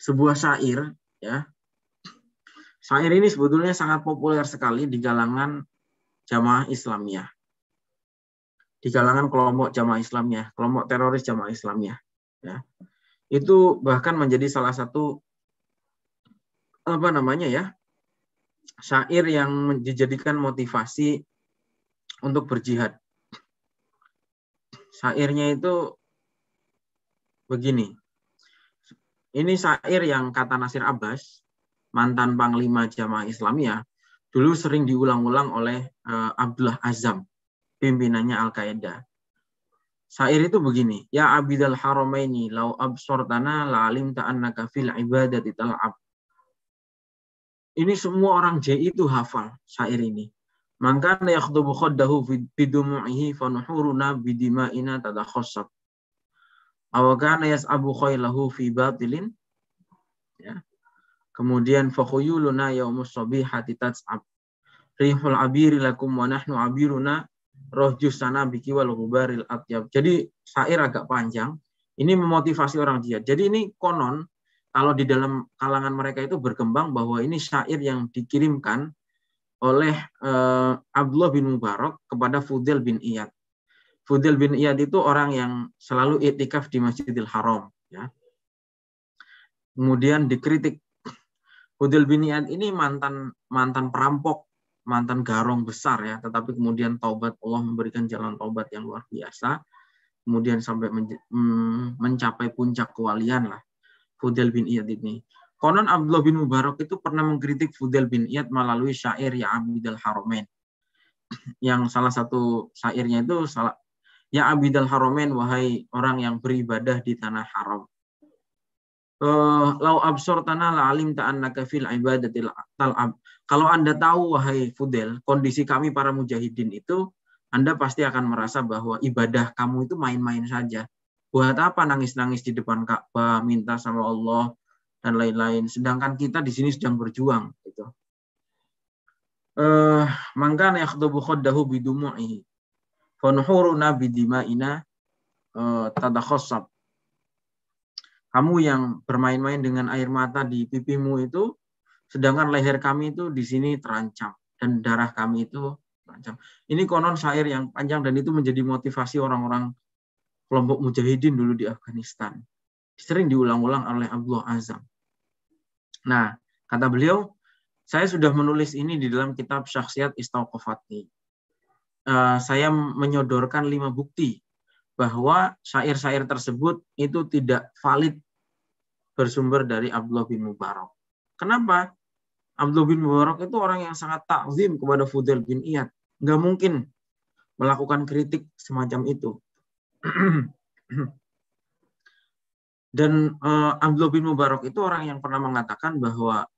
sebuah syair ya. Syair ini sebetulnya sangat populer sekali di kalangan jamaah Islamiyah. Di kalangan kelompok jamaah Islamiyah, kelompok teroris jamaah Islamiyah ya. Itu bahkan menjadi salah satu apa namanya ya? syair yang dijadikan motivasi untuk berjihad syairnya itu begini. Ini syair yang kata Nasir Abbas, mantan Panglima Jamaah Islamiyah, dulu sering diulang-ulang oleh uh, Abdullah Azam, pimpinannya Al-Qaeda. Syair itu begini, Ya abidal haramaini lau absortana la alim ta'annaka fil ibadati tal'ab. Ini semua orang JI itu hafal syair ini. Mangkana kana yakhdubu khaddahu bidumu'ihi fanuhuruna bidima'ina tadakhassab. Aw kana yas'abu Khaylahu fi batilin. Ya. Kemudian fakhuyuluna yaumus sabihati tas'ab. Rihul abiri lakum wa nahnu abiruna roh jusana biki wal gubaril atyab. Jadi syair agak panjang. Ini memotivasi orang jihad. Jadi ini konon kalau di dalam kalangan mereka itu berkembang bahwa ini syair yang dikirimkan oleh uh, Abdullah bin Mubarak kepada Fudel bin Iyad. Fudel bin Iyad itu orang yang selalu i'tikaf di Masjidil Haram. Ya. Kemudian dikritik. Fudel bin Iyad ini mantan mantan perampok, mantan garong besar ya, tetapi kemudian taubat Allah memberikan jalan taubat yang luar biasa. Kemudian sampai mm, mencapai puncak kewalian lah Fudel bin Iyad ini. Konon Abdullah bin Mubarak itu pernah mengkritik Fudel bin Iyad melalui syair Ya Abidal Haromen. (clears throat) Yang salah satu syairnya itu salah Ya Abidal Haromen, wahai orang yang beribadah di tanah haram. Eh, lau absor tanah la alim ta'annaka fil ibadatil tal'ab. Kalau Anda tahu, wahai Fudel, kondisi kami para mujahidin itu, Anda pasti akan merasa bahwa ibadah kamu itu main-main saja. Buat apa nangis-nangis di depan Ka'bah, minta sama Allah, dan lain-lain. Sedangkan kita di sini sedang berjuang. Gitu. Uh, eh, Mangkan yakhdubu khaddahu bidumu'ihi. Fanuhuruna bidima'ina eh, tadakhosab. Kamu yang bermain-main dengan air mata di pipimu itu, sedangkan leher kami itu di sini terancam. Dan darah kami itu terancam. Ini konon syair yang panjang dan itu menjadi motivasi orang-orang kelompok mujahidin dulu di Afghanistan. Sering diulang-ulang oleh Abdullah Azam. Nah, kata beliau, saya sudah menulis ini di dalam kitab Syaksiat Istauqofati. Uh, eh, saya menyodorkan lima bukti bahwa syair-syair tersebut itu tidak valid bersumber dari Abdullah bin Mubarak. Kenapa? Abdullah bin Mubarak itu orang yang sangat takzim kepada Fudel bin Iyad. Nggak mungkin melakukan kritik semacam itu. (clears throat) Dan uh, Abdullah bin Mubarak itu orang yang pernah mengatakan bahwa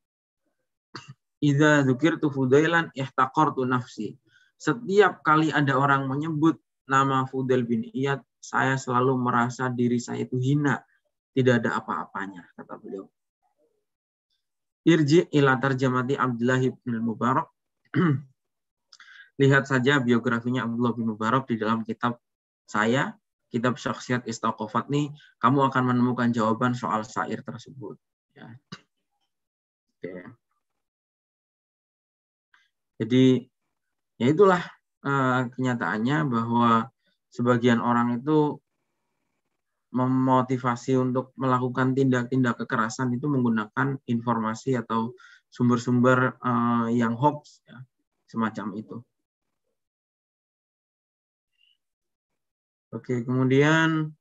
Idza dzukirtu Fudailan ihtaqartu nafsi. Setiap kali ada orang menyebut nama Fudel bin Iyad, saya selalu merasa diri saya itu hina. Tidak ada apa-apanya, kata beliau. Irji ila tarjamati Abdullah bin Mubarak. (clears throat) Lihat saja biografinya Abdullah bin Mubarak di dalam kitab saya kitab syaksiat istaqofat nih, kamu akan menemukan jawaban soal syair tersebut. Ya. Oke. Jadi ya itulah uh, kenyataannya bahwa sebagian orang itu memotivasi untuk melakukan tindak-tindak kekerasan itu menggunakan informasi atau sumber-sumber uh, yang hoax ya, semacam itu. Oke, kemudian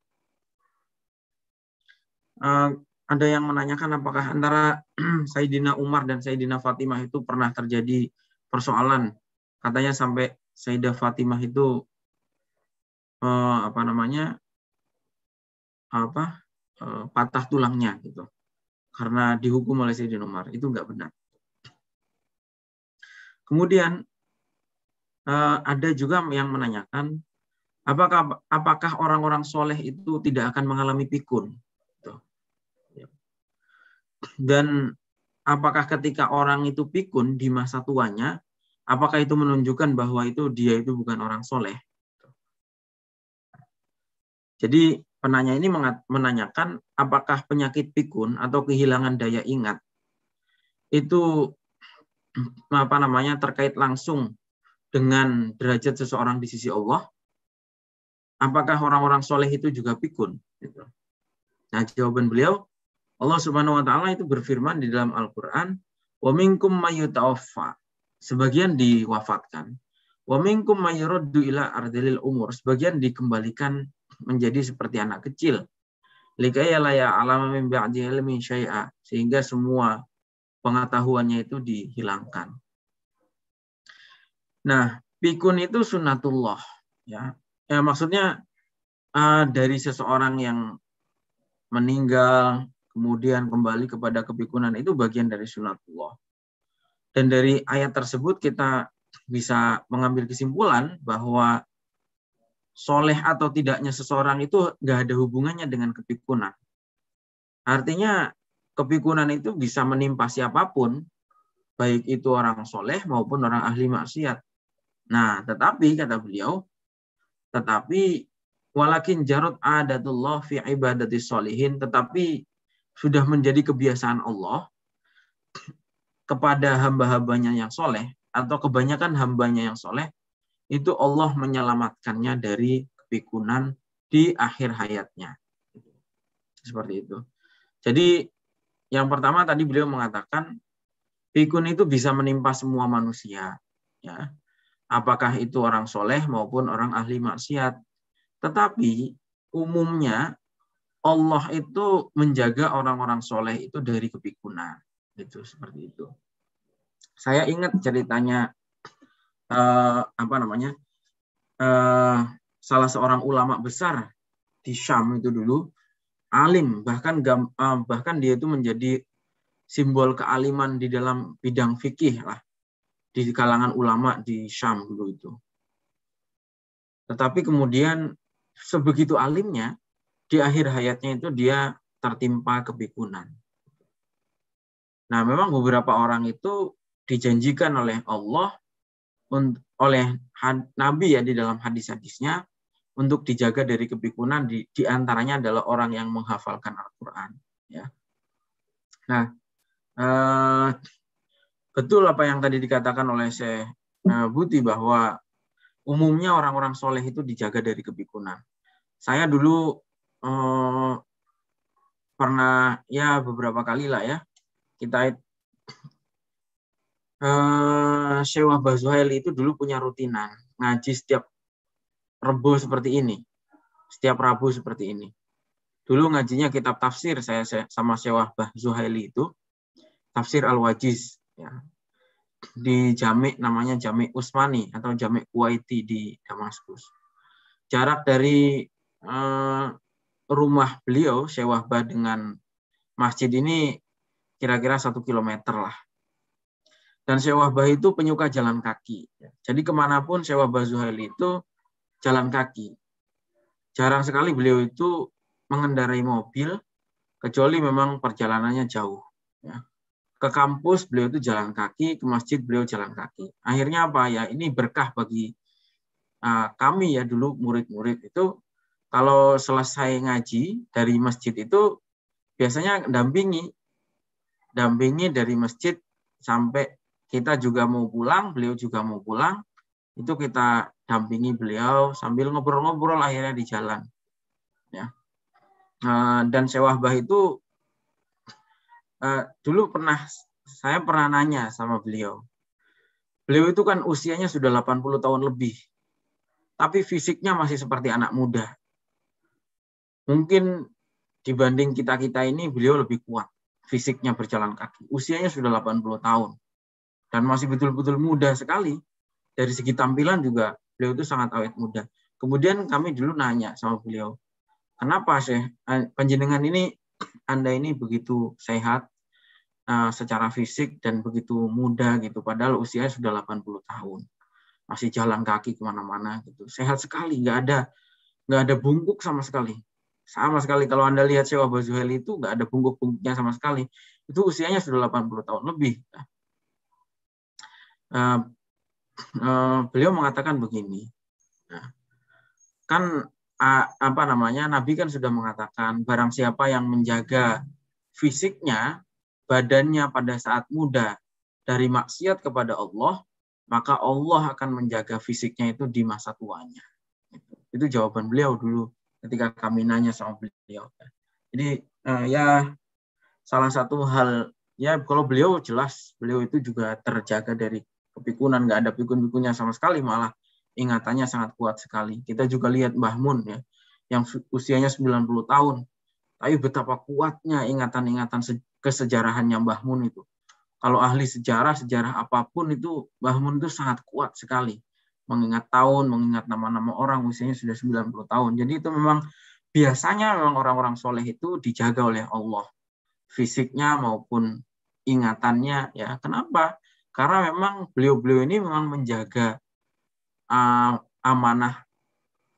uh, ada yang menanyakan apakah antara (clears throat) Sayyidina Umar dan Sayyidina Fatimah itu pernah terjadi persoalan. Katanya sampai Sayyidah Fatimah itu uh, apa namanya? apa? Uh, patah tulangnya gitu. Karena dihukum oleh Sayyidina Umar. Itu nggak benar. Kemudian uh, ada juga yang menanyakan Apakah apakah orang-orang soleh itu tidak akan mengalami pikun? Ya. Dan apakah ketika orang itu pikun di masa tuanya, apakah itu menunjukkan bahwa itu dia itu bukan orang soleh? Jadi penanya ini menanyakan apakah penyakit pikun atau kehilangan daya ingat itu apa namanya terkait langsung dengan derajat seseorang di sisi Allah apakah orang-orang soleh itu juga pikun? Gitu. Nah jawaban beliau, Allah Subhanahu Wa Taala itu berfirman di dalam Al-Quran, Wamingkum mayutawfa, sebagian diwafatkan, wamingkum mayuroddu ila ardilil umur, sebagian dikembalikan menjadi seperti anak kecil. Likayalaya alamamim ya alama min ba'di ilmin syai'a. Sehingga semua pengetahuannya itu dihilangkan. Nah, pikun itu sunatullah. Ya, ya maksudnya uh, dari seseorang yang meninggal kemudian kembali kepada kepikunan itu bagian dari sunatullah. Dan dari ayat tersebut kita bisa mengambil kesimpulan bahwa soleh atau tidaknya seseorang itu nggak ada hubungannya dengan kepikunan. Artinya kepikunan itu bisa menimpa siapapun, baik itu orang soleh maupun orang ahli maksiat. Nah, tetapi kata beliau, tetapi walakin jarod adatullah fi ibadati solihin, tetapi sudah menjadi kebiasaan Allah (clears throat) kepada hamba-hambanya yang soleh atau kebanyakan hambanya yang soleh itu Allah menyelamatkannya dari kepikunan di akhir hayatnya seperti itu jadi yang pertama tadi beliau mengatakan pikun itu bisa menimpa semua manusia ya apakah itu orang soleh maupun orang ahli maksiat. Tetapi umumnya Allah itu menjaga orang-orang soleh itu dari kepikunan. itu seperti itu. Saya ingat ceritanya eh, apa namanya eh, salah seorang ulama besar di Syam itu dulu alim bahkan gam, eh, bahkan dia itu menjadi simbol kealiman di dalam bidang fikih lah di kalangan ulama di Syam dulu itu. Tetapi kemudian sebegitu alimnya, di akhir hayatnya itu dia tertimpa kebingungan. Nah, memang beberapa orang itu dijanjikan oleh Allah oleh Nabi ya di dalam hadis-hadisnya untuk dijaga dari kebikunan di, di antaranya adalah orang yang menghafalkan Al-Qur'an ya. Nah, eh, betul apa yang tadi dikatakan oleh Syekh eh, Buti bahwa umumnya orang-orang soleh itu dijaga dari kepikunan. Saya dulu eh, pernah ya beberapa kali lah ya kita eh, Syewah Bazuhail itu dulu punya rutinan ngaji setiap Rebo seperti ini, setiap Rabu seperti ini. Dulu ngajinya kitab tafsir saya, sama sama Syewah zuhaili itu tafsir Al-Wajiz ya di Jamik namanya Jamik Usmani atau Jamik Kuwaiti di Damaskus. Jarak dari uh, rumah beliau Syekh Wahbah dengan masjid ini kira-kira satu kilometer lah. Dan Syekh Wahbah itu penyuka jalan kaki. Jadi kemanapun Syekh Wahbah itu jalan kaki. Jarang sekali beliau itu mengendarai mobil, kecuali memang perjalanannya jauh. Ya ke kampus beliau itu jalan kaki, ke masjid beliau jalan kaki. Akhirnya apa ya? Ini berkah bagi eh, kami ya dulu murid-murid itu kalau selesai ngaji dari masjid itu biasanya dampingi, dampingi dari masjid sampai kita juga mau pulang, beliau juga mau pulang, itu kita dampingi beliau sambil ngobrol-ngobrol akhirnya di jalan, ya. Uh, dan sewahbah itu Eh, dulu pernah saya pernah nanya sama beliau. Beliau itu kan usianya sudah 80 tahun lebih. Tapi fisiknya masih seperti anak muda. Mungkin dibanding kita-kita ini beliau lebih kuat. Fisiknya berjalan kaki. Usianya sudah 80 tahun. Dan masih betul-betul muda sekali. Dari segi tampilan juga beliau itu sangat awet muda. Kemudian kami dulu nanya sama beliau, kenapa sih panjenengan ini (clears throat) Anda ini begitu sehat, Eh, secara fisik dan begitu muda gitu padahal usia sudah 80 tahun masih jalan kaki kemana-mana gitu sehat sekali nggak ada nggak ada bungkuk sama sekali sama sekali kalau anda lihat Syekh Abu itu nggak ada bungkuk-bungkuknya sama sekali itu usianya sudah 80 tahun lebih eh, eh, beliau mengatakan begini nah, kan apa namanya Nabi kan sudah mengatakan barang siapa yang menjaga fisiknya badannya pada saat muda dari maksiat kepada Allah, maka Allah akan menjaga fisiknya itu di masa tuanya. Itu, jawaban beliau dulu ketika kami nanya sama beliau. Jadi uh, ya salah satu hal ya kalau beliau jelas beliau itu juga terjaga dari kepikunan, nggak ada pikun-pikunnya sama sekali malah ingatannya sangat kuat sekali. Kita juga lihat Mbah Mun ya yang usianya 90 tahun tapi betapa kuatnya ingatan-ingatan kesejarahannya Mbah Mun itu. Kalau ahli sejarah, sejarah apapun itu Mbah Mun itu sangat kuat sekali. Mengingat tahun, mengingat nama-nama orang, usianya sudah 90 tahun. Jadi itu memang biasanya memang orang-orang soleh itu dijaga oleh Allah. Fisiknya maupun ingatannya ya. Kenapa? Karena memang beliau-beliau ini memang menjaga uh, amanah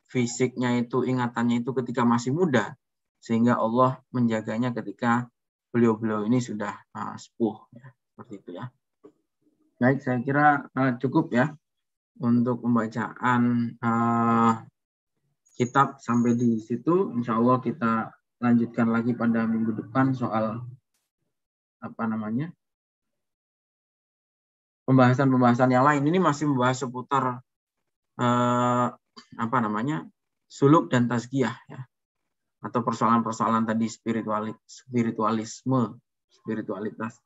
fisiknya itu, ingatannya itu ketika masih muda. Sehingga Allah menjaganya ketika beliau-beliau ini sudah uh, sepuh ya, seperti itu ya. Baik, saya kira uh, cukup ya untuk pembacaan uh, kitab sampai di situ. Insya Allah kita lanjutkan lagi pada minggu depan soal apa namanya pembahasan-pembahasan yang lain. Ini masih membahas seputar uh, apa namanya suluk dan tasgiyah ya atau persoalan-persoalan tadi spiritualis, spiritualisme, spiritualitas,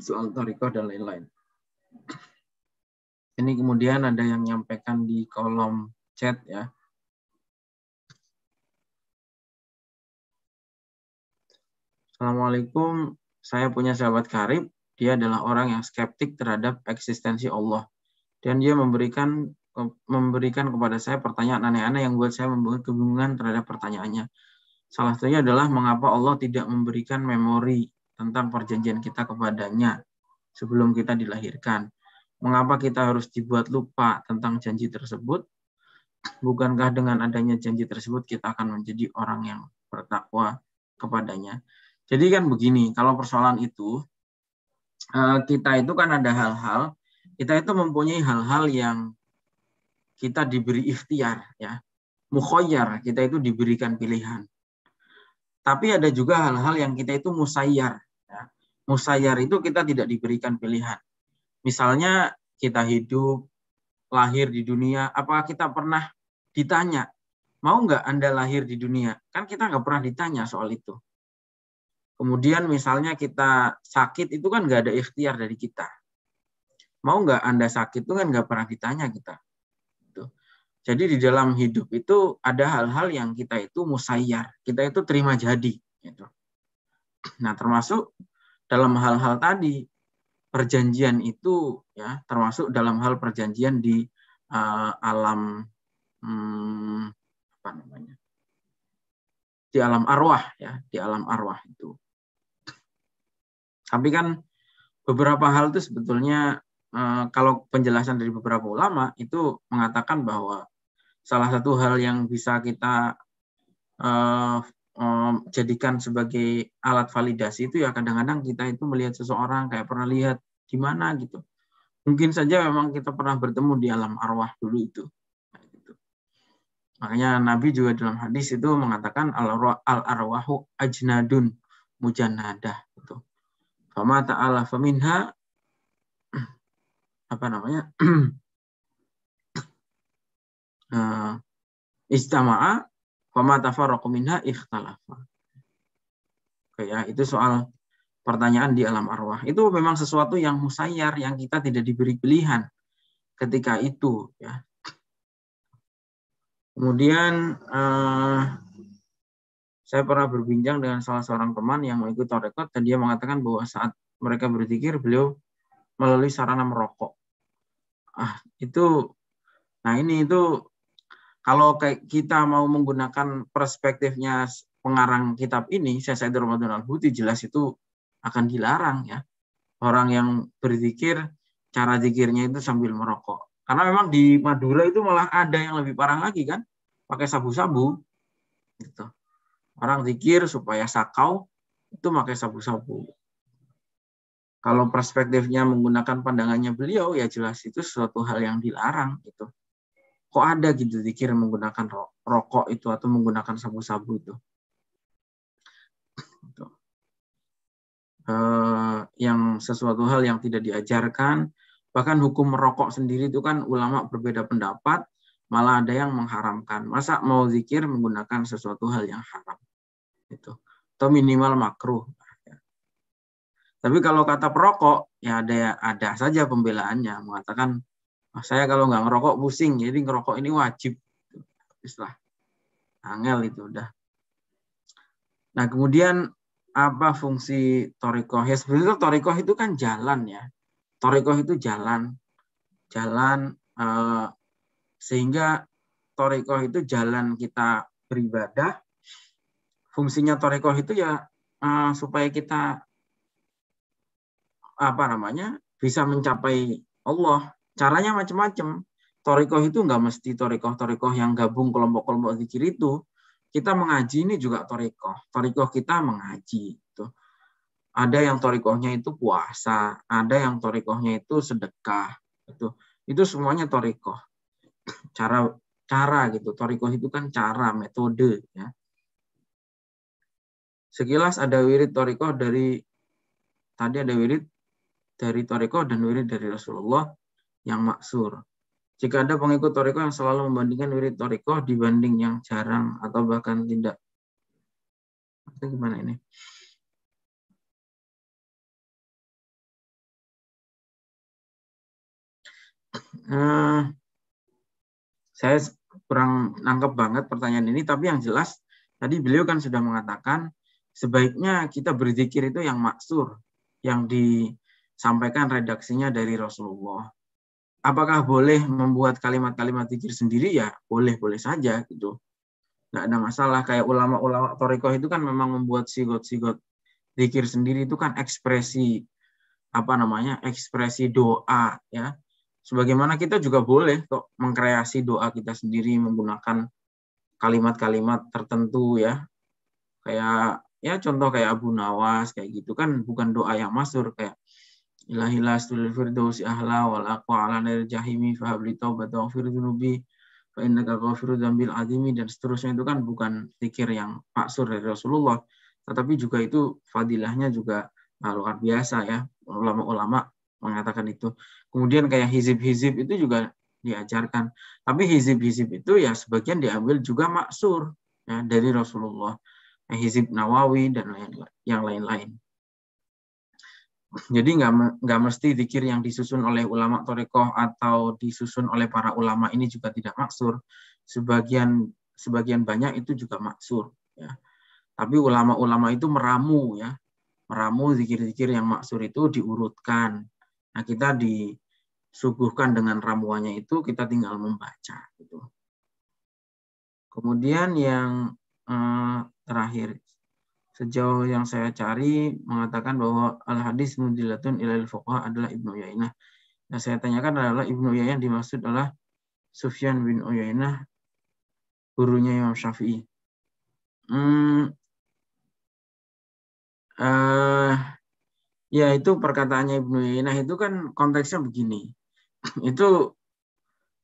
soal toriko dan lain-lain. Ini kemudian ada yang menyampaikan di kolom chat ya. Assalamualaikum, saya punya sahabat karib, dia adalah orang yang skeptik terhadap eksistensi Allah. Dan dia memberikan memberikan kepada saya pertanyaan aneh-aneh yang buat saya membuat kebingungan terhadap pertanyaannya. Salah satunya adalah mengapa Allah tidak memberikan memori tentang perjanjian kita kepadanya sebelum kita dilahirkan. Mengapa kita harus dibuat lupa tentang janji tersebut? Bukankah dengan adanya janji tersebut kita akan menjadi orang yang bertakwa kepadanya? Jadi kan begini, kalau persoalan itu eh, kita itu kan ada hal-hal, kita itu mempunyai hal-hal yang kita diberi ikhtiar ya mukhoyar kita itu diberikan pilihan tapi ada juga hal-hal yang kita itu musayyar ya. musayyar itu kita tidak diberikan pilihan misalnya kita hidup lahir di dunia apa kita pernah ditanya mau nggak anda lahir di dunia kan kita nggak pernah ditanya soal itu Kemudian misalnya kita sakit itu kan nggak ada ikhtiar dari kita. Mau nggak Anda sakit itu kan nggak pernah ditanya kita. Jadi di dalam hidup itu ada hal-hal yang kita itu musayyar, kita itu terima jadi. Gitu. Nah termasuk dalam hal-hal tadi perjanjian itu ya termasuk dalam hal perjanjian di uh, alam hmm, apa namanya di alam arwah ya di alam arwah itu. Tapi kan beberapa hal itu sebetulnya Eh, kalau penjelasan dari beberapa ulama itu mengatakan bahwa salah satu hal yang bisa kita uh, um, jadikan sebagai alat validasi itu ya kadang-kadang kita itu melihat seseorang kayak pernah lihat di mana gitu. Mungkin saja memang kita pernah bertemu di alam arwah dulu itu. Gitu. Makanya Nabi juga dalam hadis itu mengatakan al arwahu ajnadun mujanadah itu Fama ta'ala faminha apa namanya uh, (clears throat) eh, istama'a minha ikhtalafa. Oke ya, itu soal pertanyaan di alam arwah. Itu memang sesuatu yang musayyar yang kita tidak diberi pilihan ketika itu ya. Kemudian uh, saya pernah berbincang dengan salah seorang teman yang mengikuti torekot dan dia mengatakan bahwa saat mereka berpikir beliau melalui sarana merokok ah itu nah ini itu kalau kayak kita mau menggunakan perspektifnya pengarang kitab ini saya Said Ramadan Al Huti jelas itu akan dilarang ya orang yang berzikir cara zikirnya itu sambil merokok karena memang di Madura itu malah ada yang lebih parah lagi kan pakai sabu-sabu gitu orang zikir supaya sakau itu pakai sabu-sabu kalau perspektifnya menggunakan pandangannya beliau ya jelas itu suatu hal yang dilarang gitu kok ada gitu zikir menggunakan rokok itu atau menggunakan sabu-sabu itu e, yang sesuatu hal yang tidak diajarkan bahkan hukum merokok sendiri itu kan ulama berbeda pendapat malah ada yang mengharamkan masa mau zikir menggunakan sesuatu hal yang haram itu atau minimal makruh tapi kalau kata perokok, ya ada ada saja pembelaannya mengatakan ah, saya kalau nggak ngerokok pusing, jadi ngerokok ini wajib. Istilah angel itu udah. Nah kemudian apa fungsi torikoh? Ya sebenarnya torikoh itu kan jalan ya. Torikoh itu jalan, jalan eh, sehingga torikoh itu jalan kita beribadah. Fungsinya torikoh itu ya eh, supaya kita apa namanya bisa mencapai Allah caranya macam-macam torikoh itu nggak mesti torikoh-torikoh yang gabung kelompok-kelompok zikir itu kita mengaji ini juga torikoh torikoh kita mengaji itu ada yang torikohnya itu puasa ada yang torikohnya itu sedekah itu itu semuanya torikoh (coughs) cara cara gitu torikoh itu kan cara metode ya sekilas ada wirid torikoh dari tadi ada wirid dari Toriko dan wirid dari Rasulullah yang maksur. Jika ada pengikut Toriko yang selalu membandingkan wirid Toriko dibanding yang jarang atau bahkan tidak. Itu gimana ini? Uh, saya kurang nangkep banget pertanyaan ini, tapi yang jelas tadi beliau kan sudah mengatakan sebaiknya kita berzikir itu yang maksur, yang di sampaikan redaksinya dari Rasulullah. Apakah boleh membuat kalimat-kalimat zikir sendiri? Ya boleh-boleh saja gitu. Nggak ada masalah. Kayak ulama-ulama Torikoh itu kan memang membuat sigot-sigot zikir sendiri itu kan ekspresi apa namanya ekspresi doa ya sebagaimana kita juga boleh kok mengkreasi doa kita sendiri menggunakan kalimat-kalimat tertentu ya kayak ya contoh kayak Abu Nawas kayak gitu kan bukan doa yang masur kayak Ilahilah astul firdausi ahla wal aqwa ala nair jahimi fahabli taubat wa ghafir dunubi fa innaka ghafiru dzambil azimi dan seterusnya itu kan bukan zikir yang maksur dari Rasulullah tetapi juga itu fadilahnya juga nah, luar biasa ya ulama-ulama mengatakan itu kemudian kayak hizib-hizib itu juga diajarkan tapi hizib-hizib itu ya sebagian diambil juga maksur ya, dari Rasulullah hizib Nawawi dan lain yang lain-lain jadi nggak nggak mesti zikir yang disusun oleh ulama torekoh atau disusun oleh para ulama ini juga tidak maksur. Sebagian sebagian banyak itu juga maksur. Ya. Tapi ulama-ulama itu meramu ya, meramu zikir-zikir yang maksur itu diurutkan. Nah kita disuguhkan dengan ramuannya itu kita tinggal membaca. Gitu. Kemudian yang eh, terakhir sejauh yang saya cari mengatakan bahwa al hadis mudilatun ilal fuqaha adalah Ibnu ya'inah. Yang saya tanyakan adalah Ibnu Uyainah dimaksud adalah Sufyan bin Uyainah gurunya Imam Syafi'i. Hmm, uh, ya itu perkataannya Ibnu ya'inah itu kan konteksnya begini. (clears throat) itu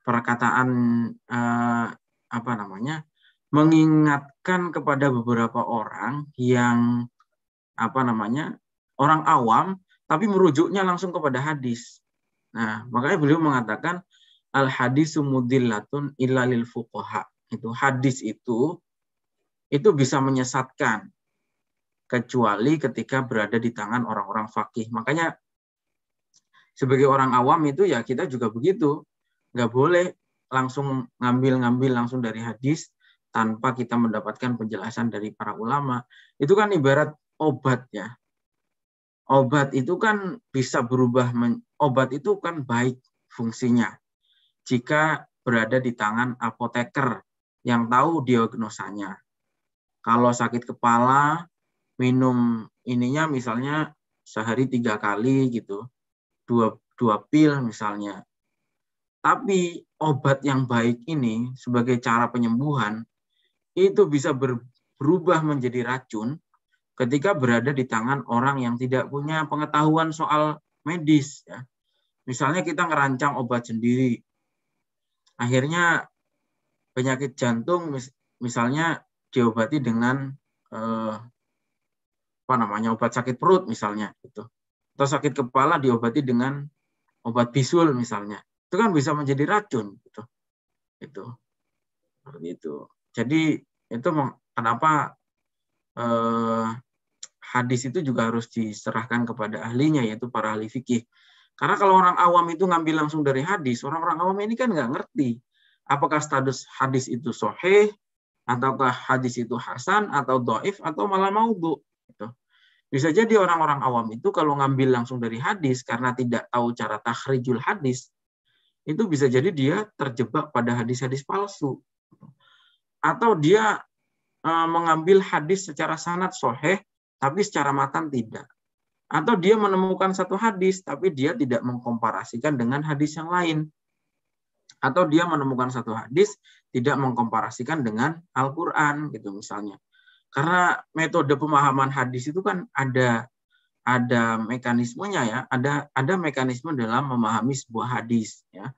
perkataan uh, apa namanya? mengingatkan kepada beberapa orang yang apa namanya orang awam tapi merujuknya langsung kepada hadis. Nah, makanya beliau mengatakan al hadisu mudillatun ilalil fuqaha. Itu hadis itu itu bisa menyesatkan kecuali ketika berada di tangan orang-orang fakih. Makanya sebagai orang awam itu ya kita juga begitu. Nggak boleh langsung ngambil-ngambil langsung dari hadis tanpa kita mendapatkan penjelasan dari para ulama. Itu kan ibarat obat ya. Obat itu kan bisa berubah, obat itu kan baik fungsinya. Jika berada di tangan apoteker yang tahu diagnosanya. Kalau sakit kepala, minum ininya misalnya sehari tiga kali gitu, dua, dua pil misalnya. Tapi obat yang baik ini sebagai cara penyembuhan itu bisa berubah menjadi racun ketika berada di tangan orang yang tidak punya pengetahuan soal medis ya. Misalnya kita ngerancang obat sendiri. Akhirnya penyakit jantung mis, misalnya diobati dengan eh, apa namanya obat sakit perut misalnya gitu. Atau sakit kepala diobati dengan obat bisul misalnya. Itu kan bisa menjadi racun gitu. Itu. itu. Jadi itu kenapa eh, hadis itu juga harus diserahkan kepada ahlinya yaitu para ahli fikih. Karena kalau orang awam itu ngambil langsung dari hadis, orang-orang awam ini kan nggak ngerti apakah status hadis itu soheh, ataukah hadis itu hasan atau doif atau malah maudhu. Gitu. Bisa jadi orang-orang awam itu kalau ngambil langsung dari hadis karena tidak tahu cara takhrijul hadis, itu bisa jadi dia terjebak pada hadis-hadis palsu. Gitu atau dia eh, mengambil hadis secara sanat soheh, tapi secara matan tidak. Atau dia menemukan satu hadis, tapi dia tidak mengkomparasikan dengan hadis yang lain. Atau dia menemukan satu hadis, tidak mengkomparasikan dengan Al-Quran, gitu misalnya. Karena metode pemahaman hadis itu kan ada ada mekanismenya ya, ada ada mekanisme dalam memahami sebuah hadis ya.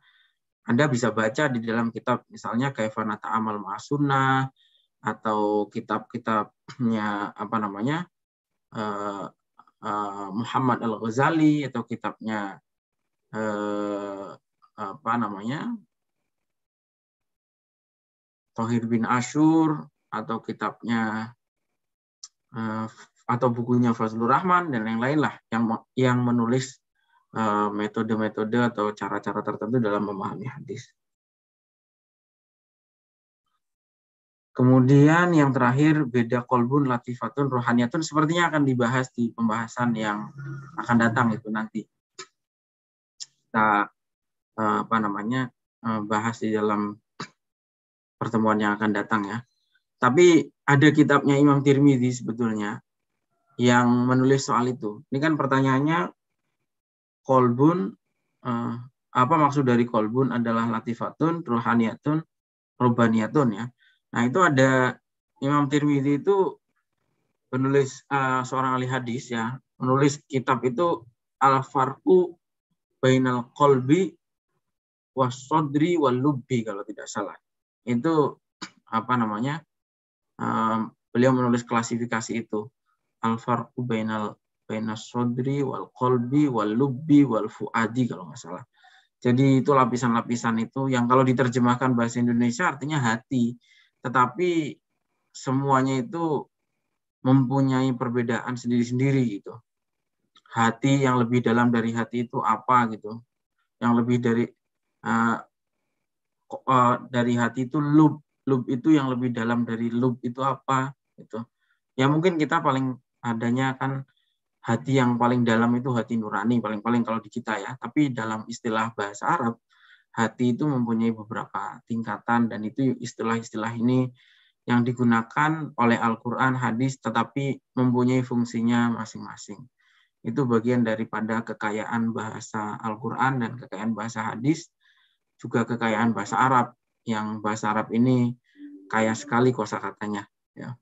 Anda bisa baca di dalam kitab misalnya Kaifanata Amal Ma'asuna atau kitab-kitabnya apa namanya uh, uh, Muhammad Al Ghazali atau kitabnya uh, apa namanya Tohir bin Ashur atau kitabnya atau bukunya Fazlur Rahman dan yang lain lah yang yang menulis Eh, metode-metode atau cara-cara tertentu dalam memahami hadis. Kemudian yang terakhir beda kolbun latifatun rohaniatun sepertinya akan dibahas di pembahasan yang akan datang itu nanti. Kita eh, apa namanya eh, bahas di dalam pertemuan yang akan datang ya. Tapi ada kitabnya Imam Tirmidzi sebetulnya yang menulis soal itu. Ini kan pertanyaannya kolbun eh, apa maksud dari kolbun adalah latifatun, ruhaniyatun, robaniatun ya. Nah itu ada Imam Tirmidzi itu penulis uh, seorang ahli hadis ya, menulis kitab itu al farku bainal kolbi wasodri walubi kalau tidak salah. Itu apa namanya? Um, beliau menulis klasifikasi itu al farku bainal Penasodri, sodri, wal kolbi, wal lubbi, wal fuadi kalau nggak salah. Jadi itu lapisan-lapisan itu yang kalau diterjemahkan bahasa Indonesia artinya hati. Tetapi semuanya itu mempunyai perbedaan sendiri-sendiri gitu. Hati yang lebih dalam dari hati itu apa gitu. Yang lebih dari uh, uh, dari hati itu lub. Lub itu yang lebih dalam dari lub itu apa gitu. Ya mungkin kita paling adanya kan hati yang paling dalam itu hati nurani paling-paling kalau di kita ya tapi dalam istilah bahasa Arab hati itu mempunyai beberapa tingkatan dan itu istilah-istilah ini yang digunakan oleh Al-Quran, hadis, tetapi mempunyai fungsinya masing-masing. Itu bagian daripada kekayaan bahasa Al-Quran dan kekayaan bahasa hadis, juga kekayaan bahasa Arab, yang bahasa Arab ini kaya sekali kosa katanya. Ya.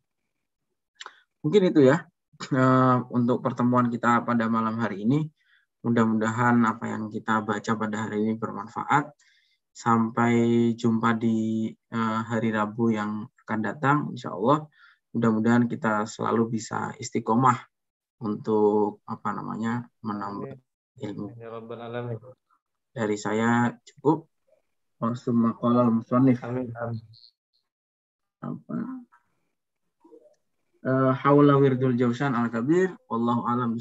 Mungkin itu ya. Eh, untuk pertemuan kita pada malam hari ini. Mudah-mudahan apa yang kita baca pada hari ini bermanfaat. Sampai jumpa di eh, hari Rabu yang akan datang, insya Allah. Mudah-mudahan kita selalu bisa istiqomah untuk apa namanya menambah ilmu. Ya Dari saya cukup. Wassalamualaikum warahmatullahi wabarakatuh. Eh, Hawla wirdul jausan al kabir wallahu alam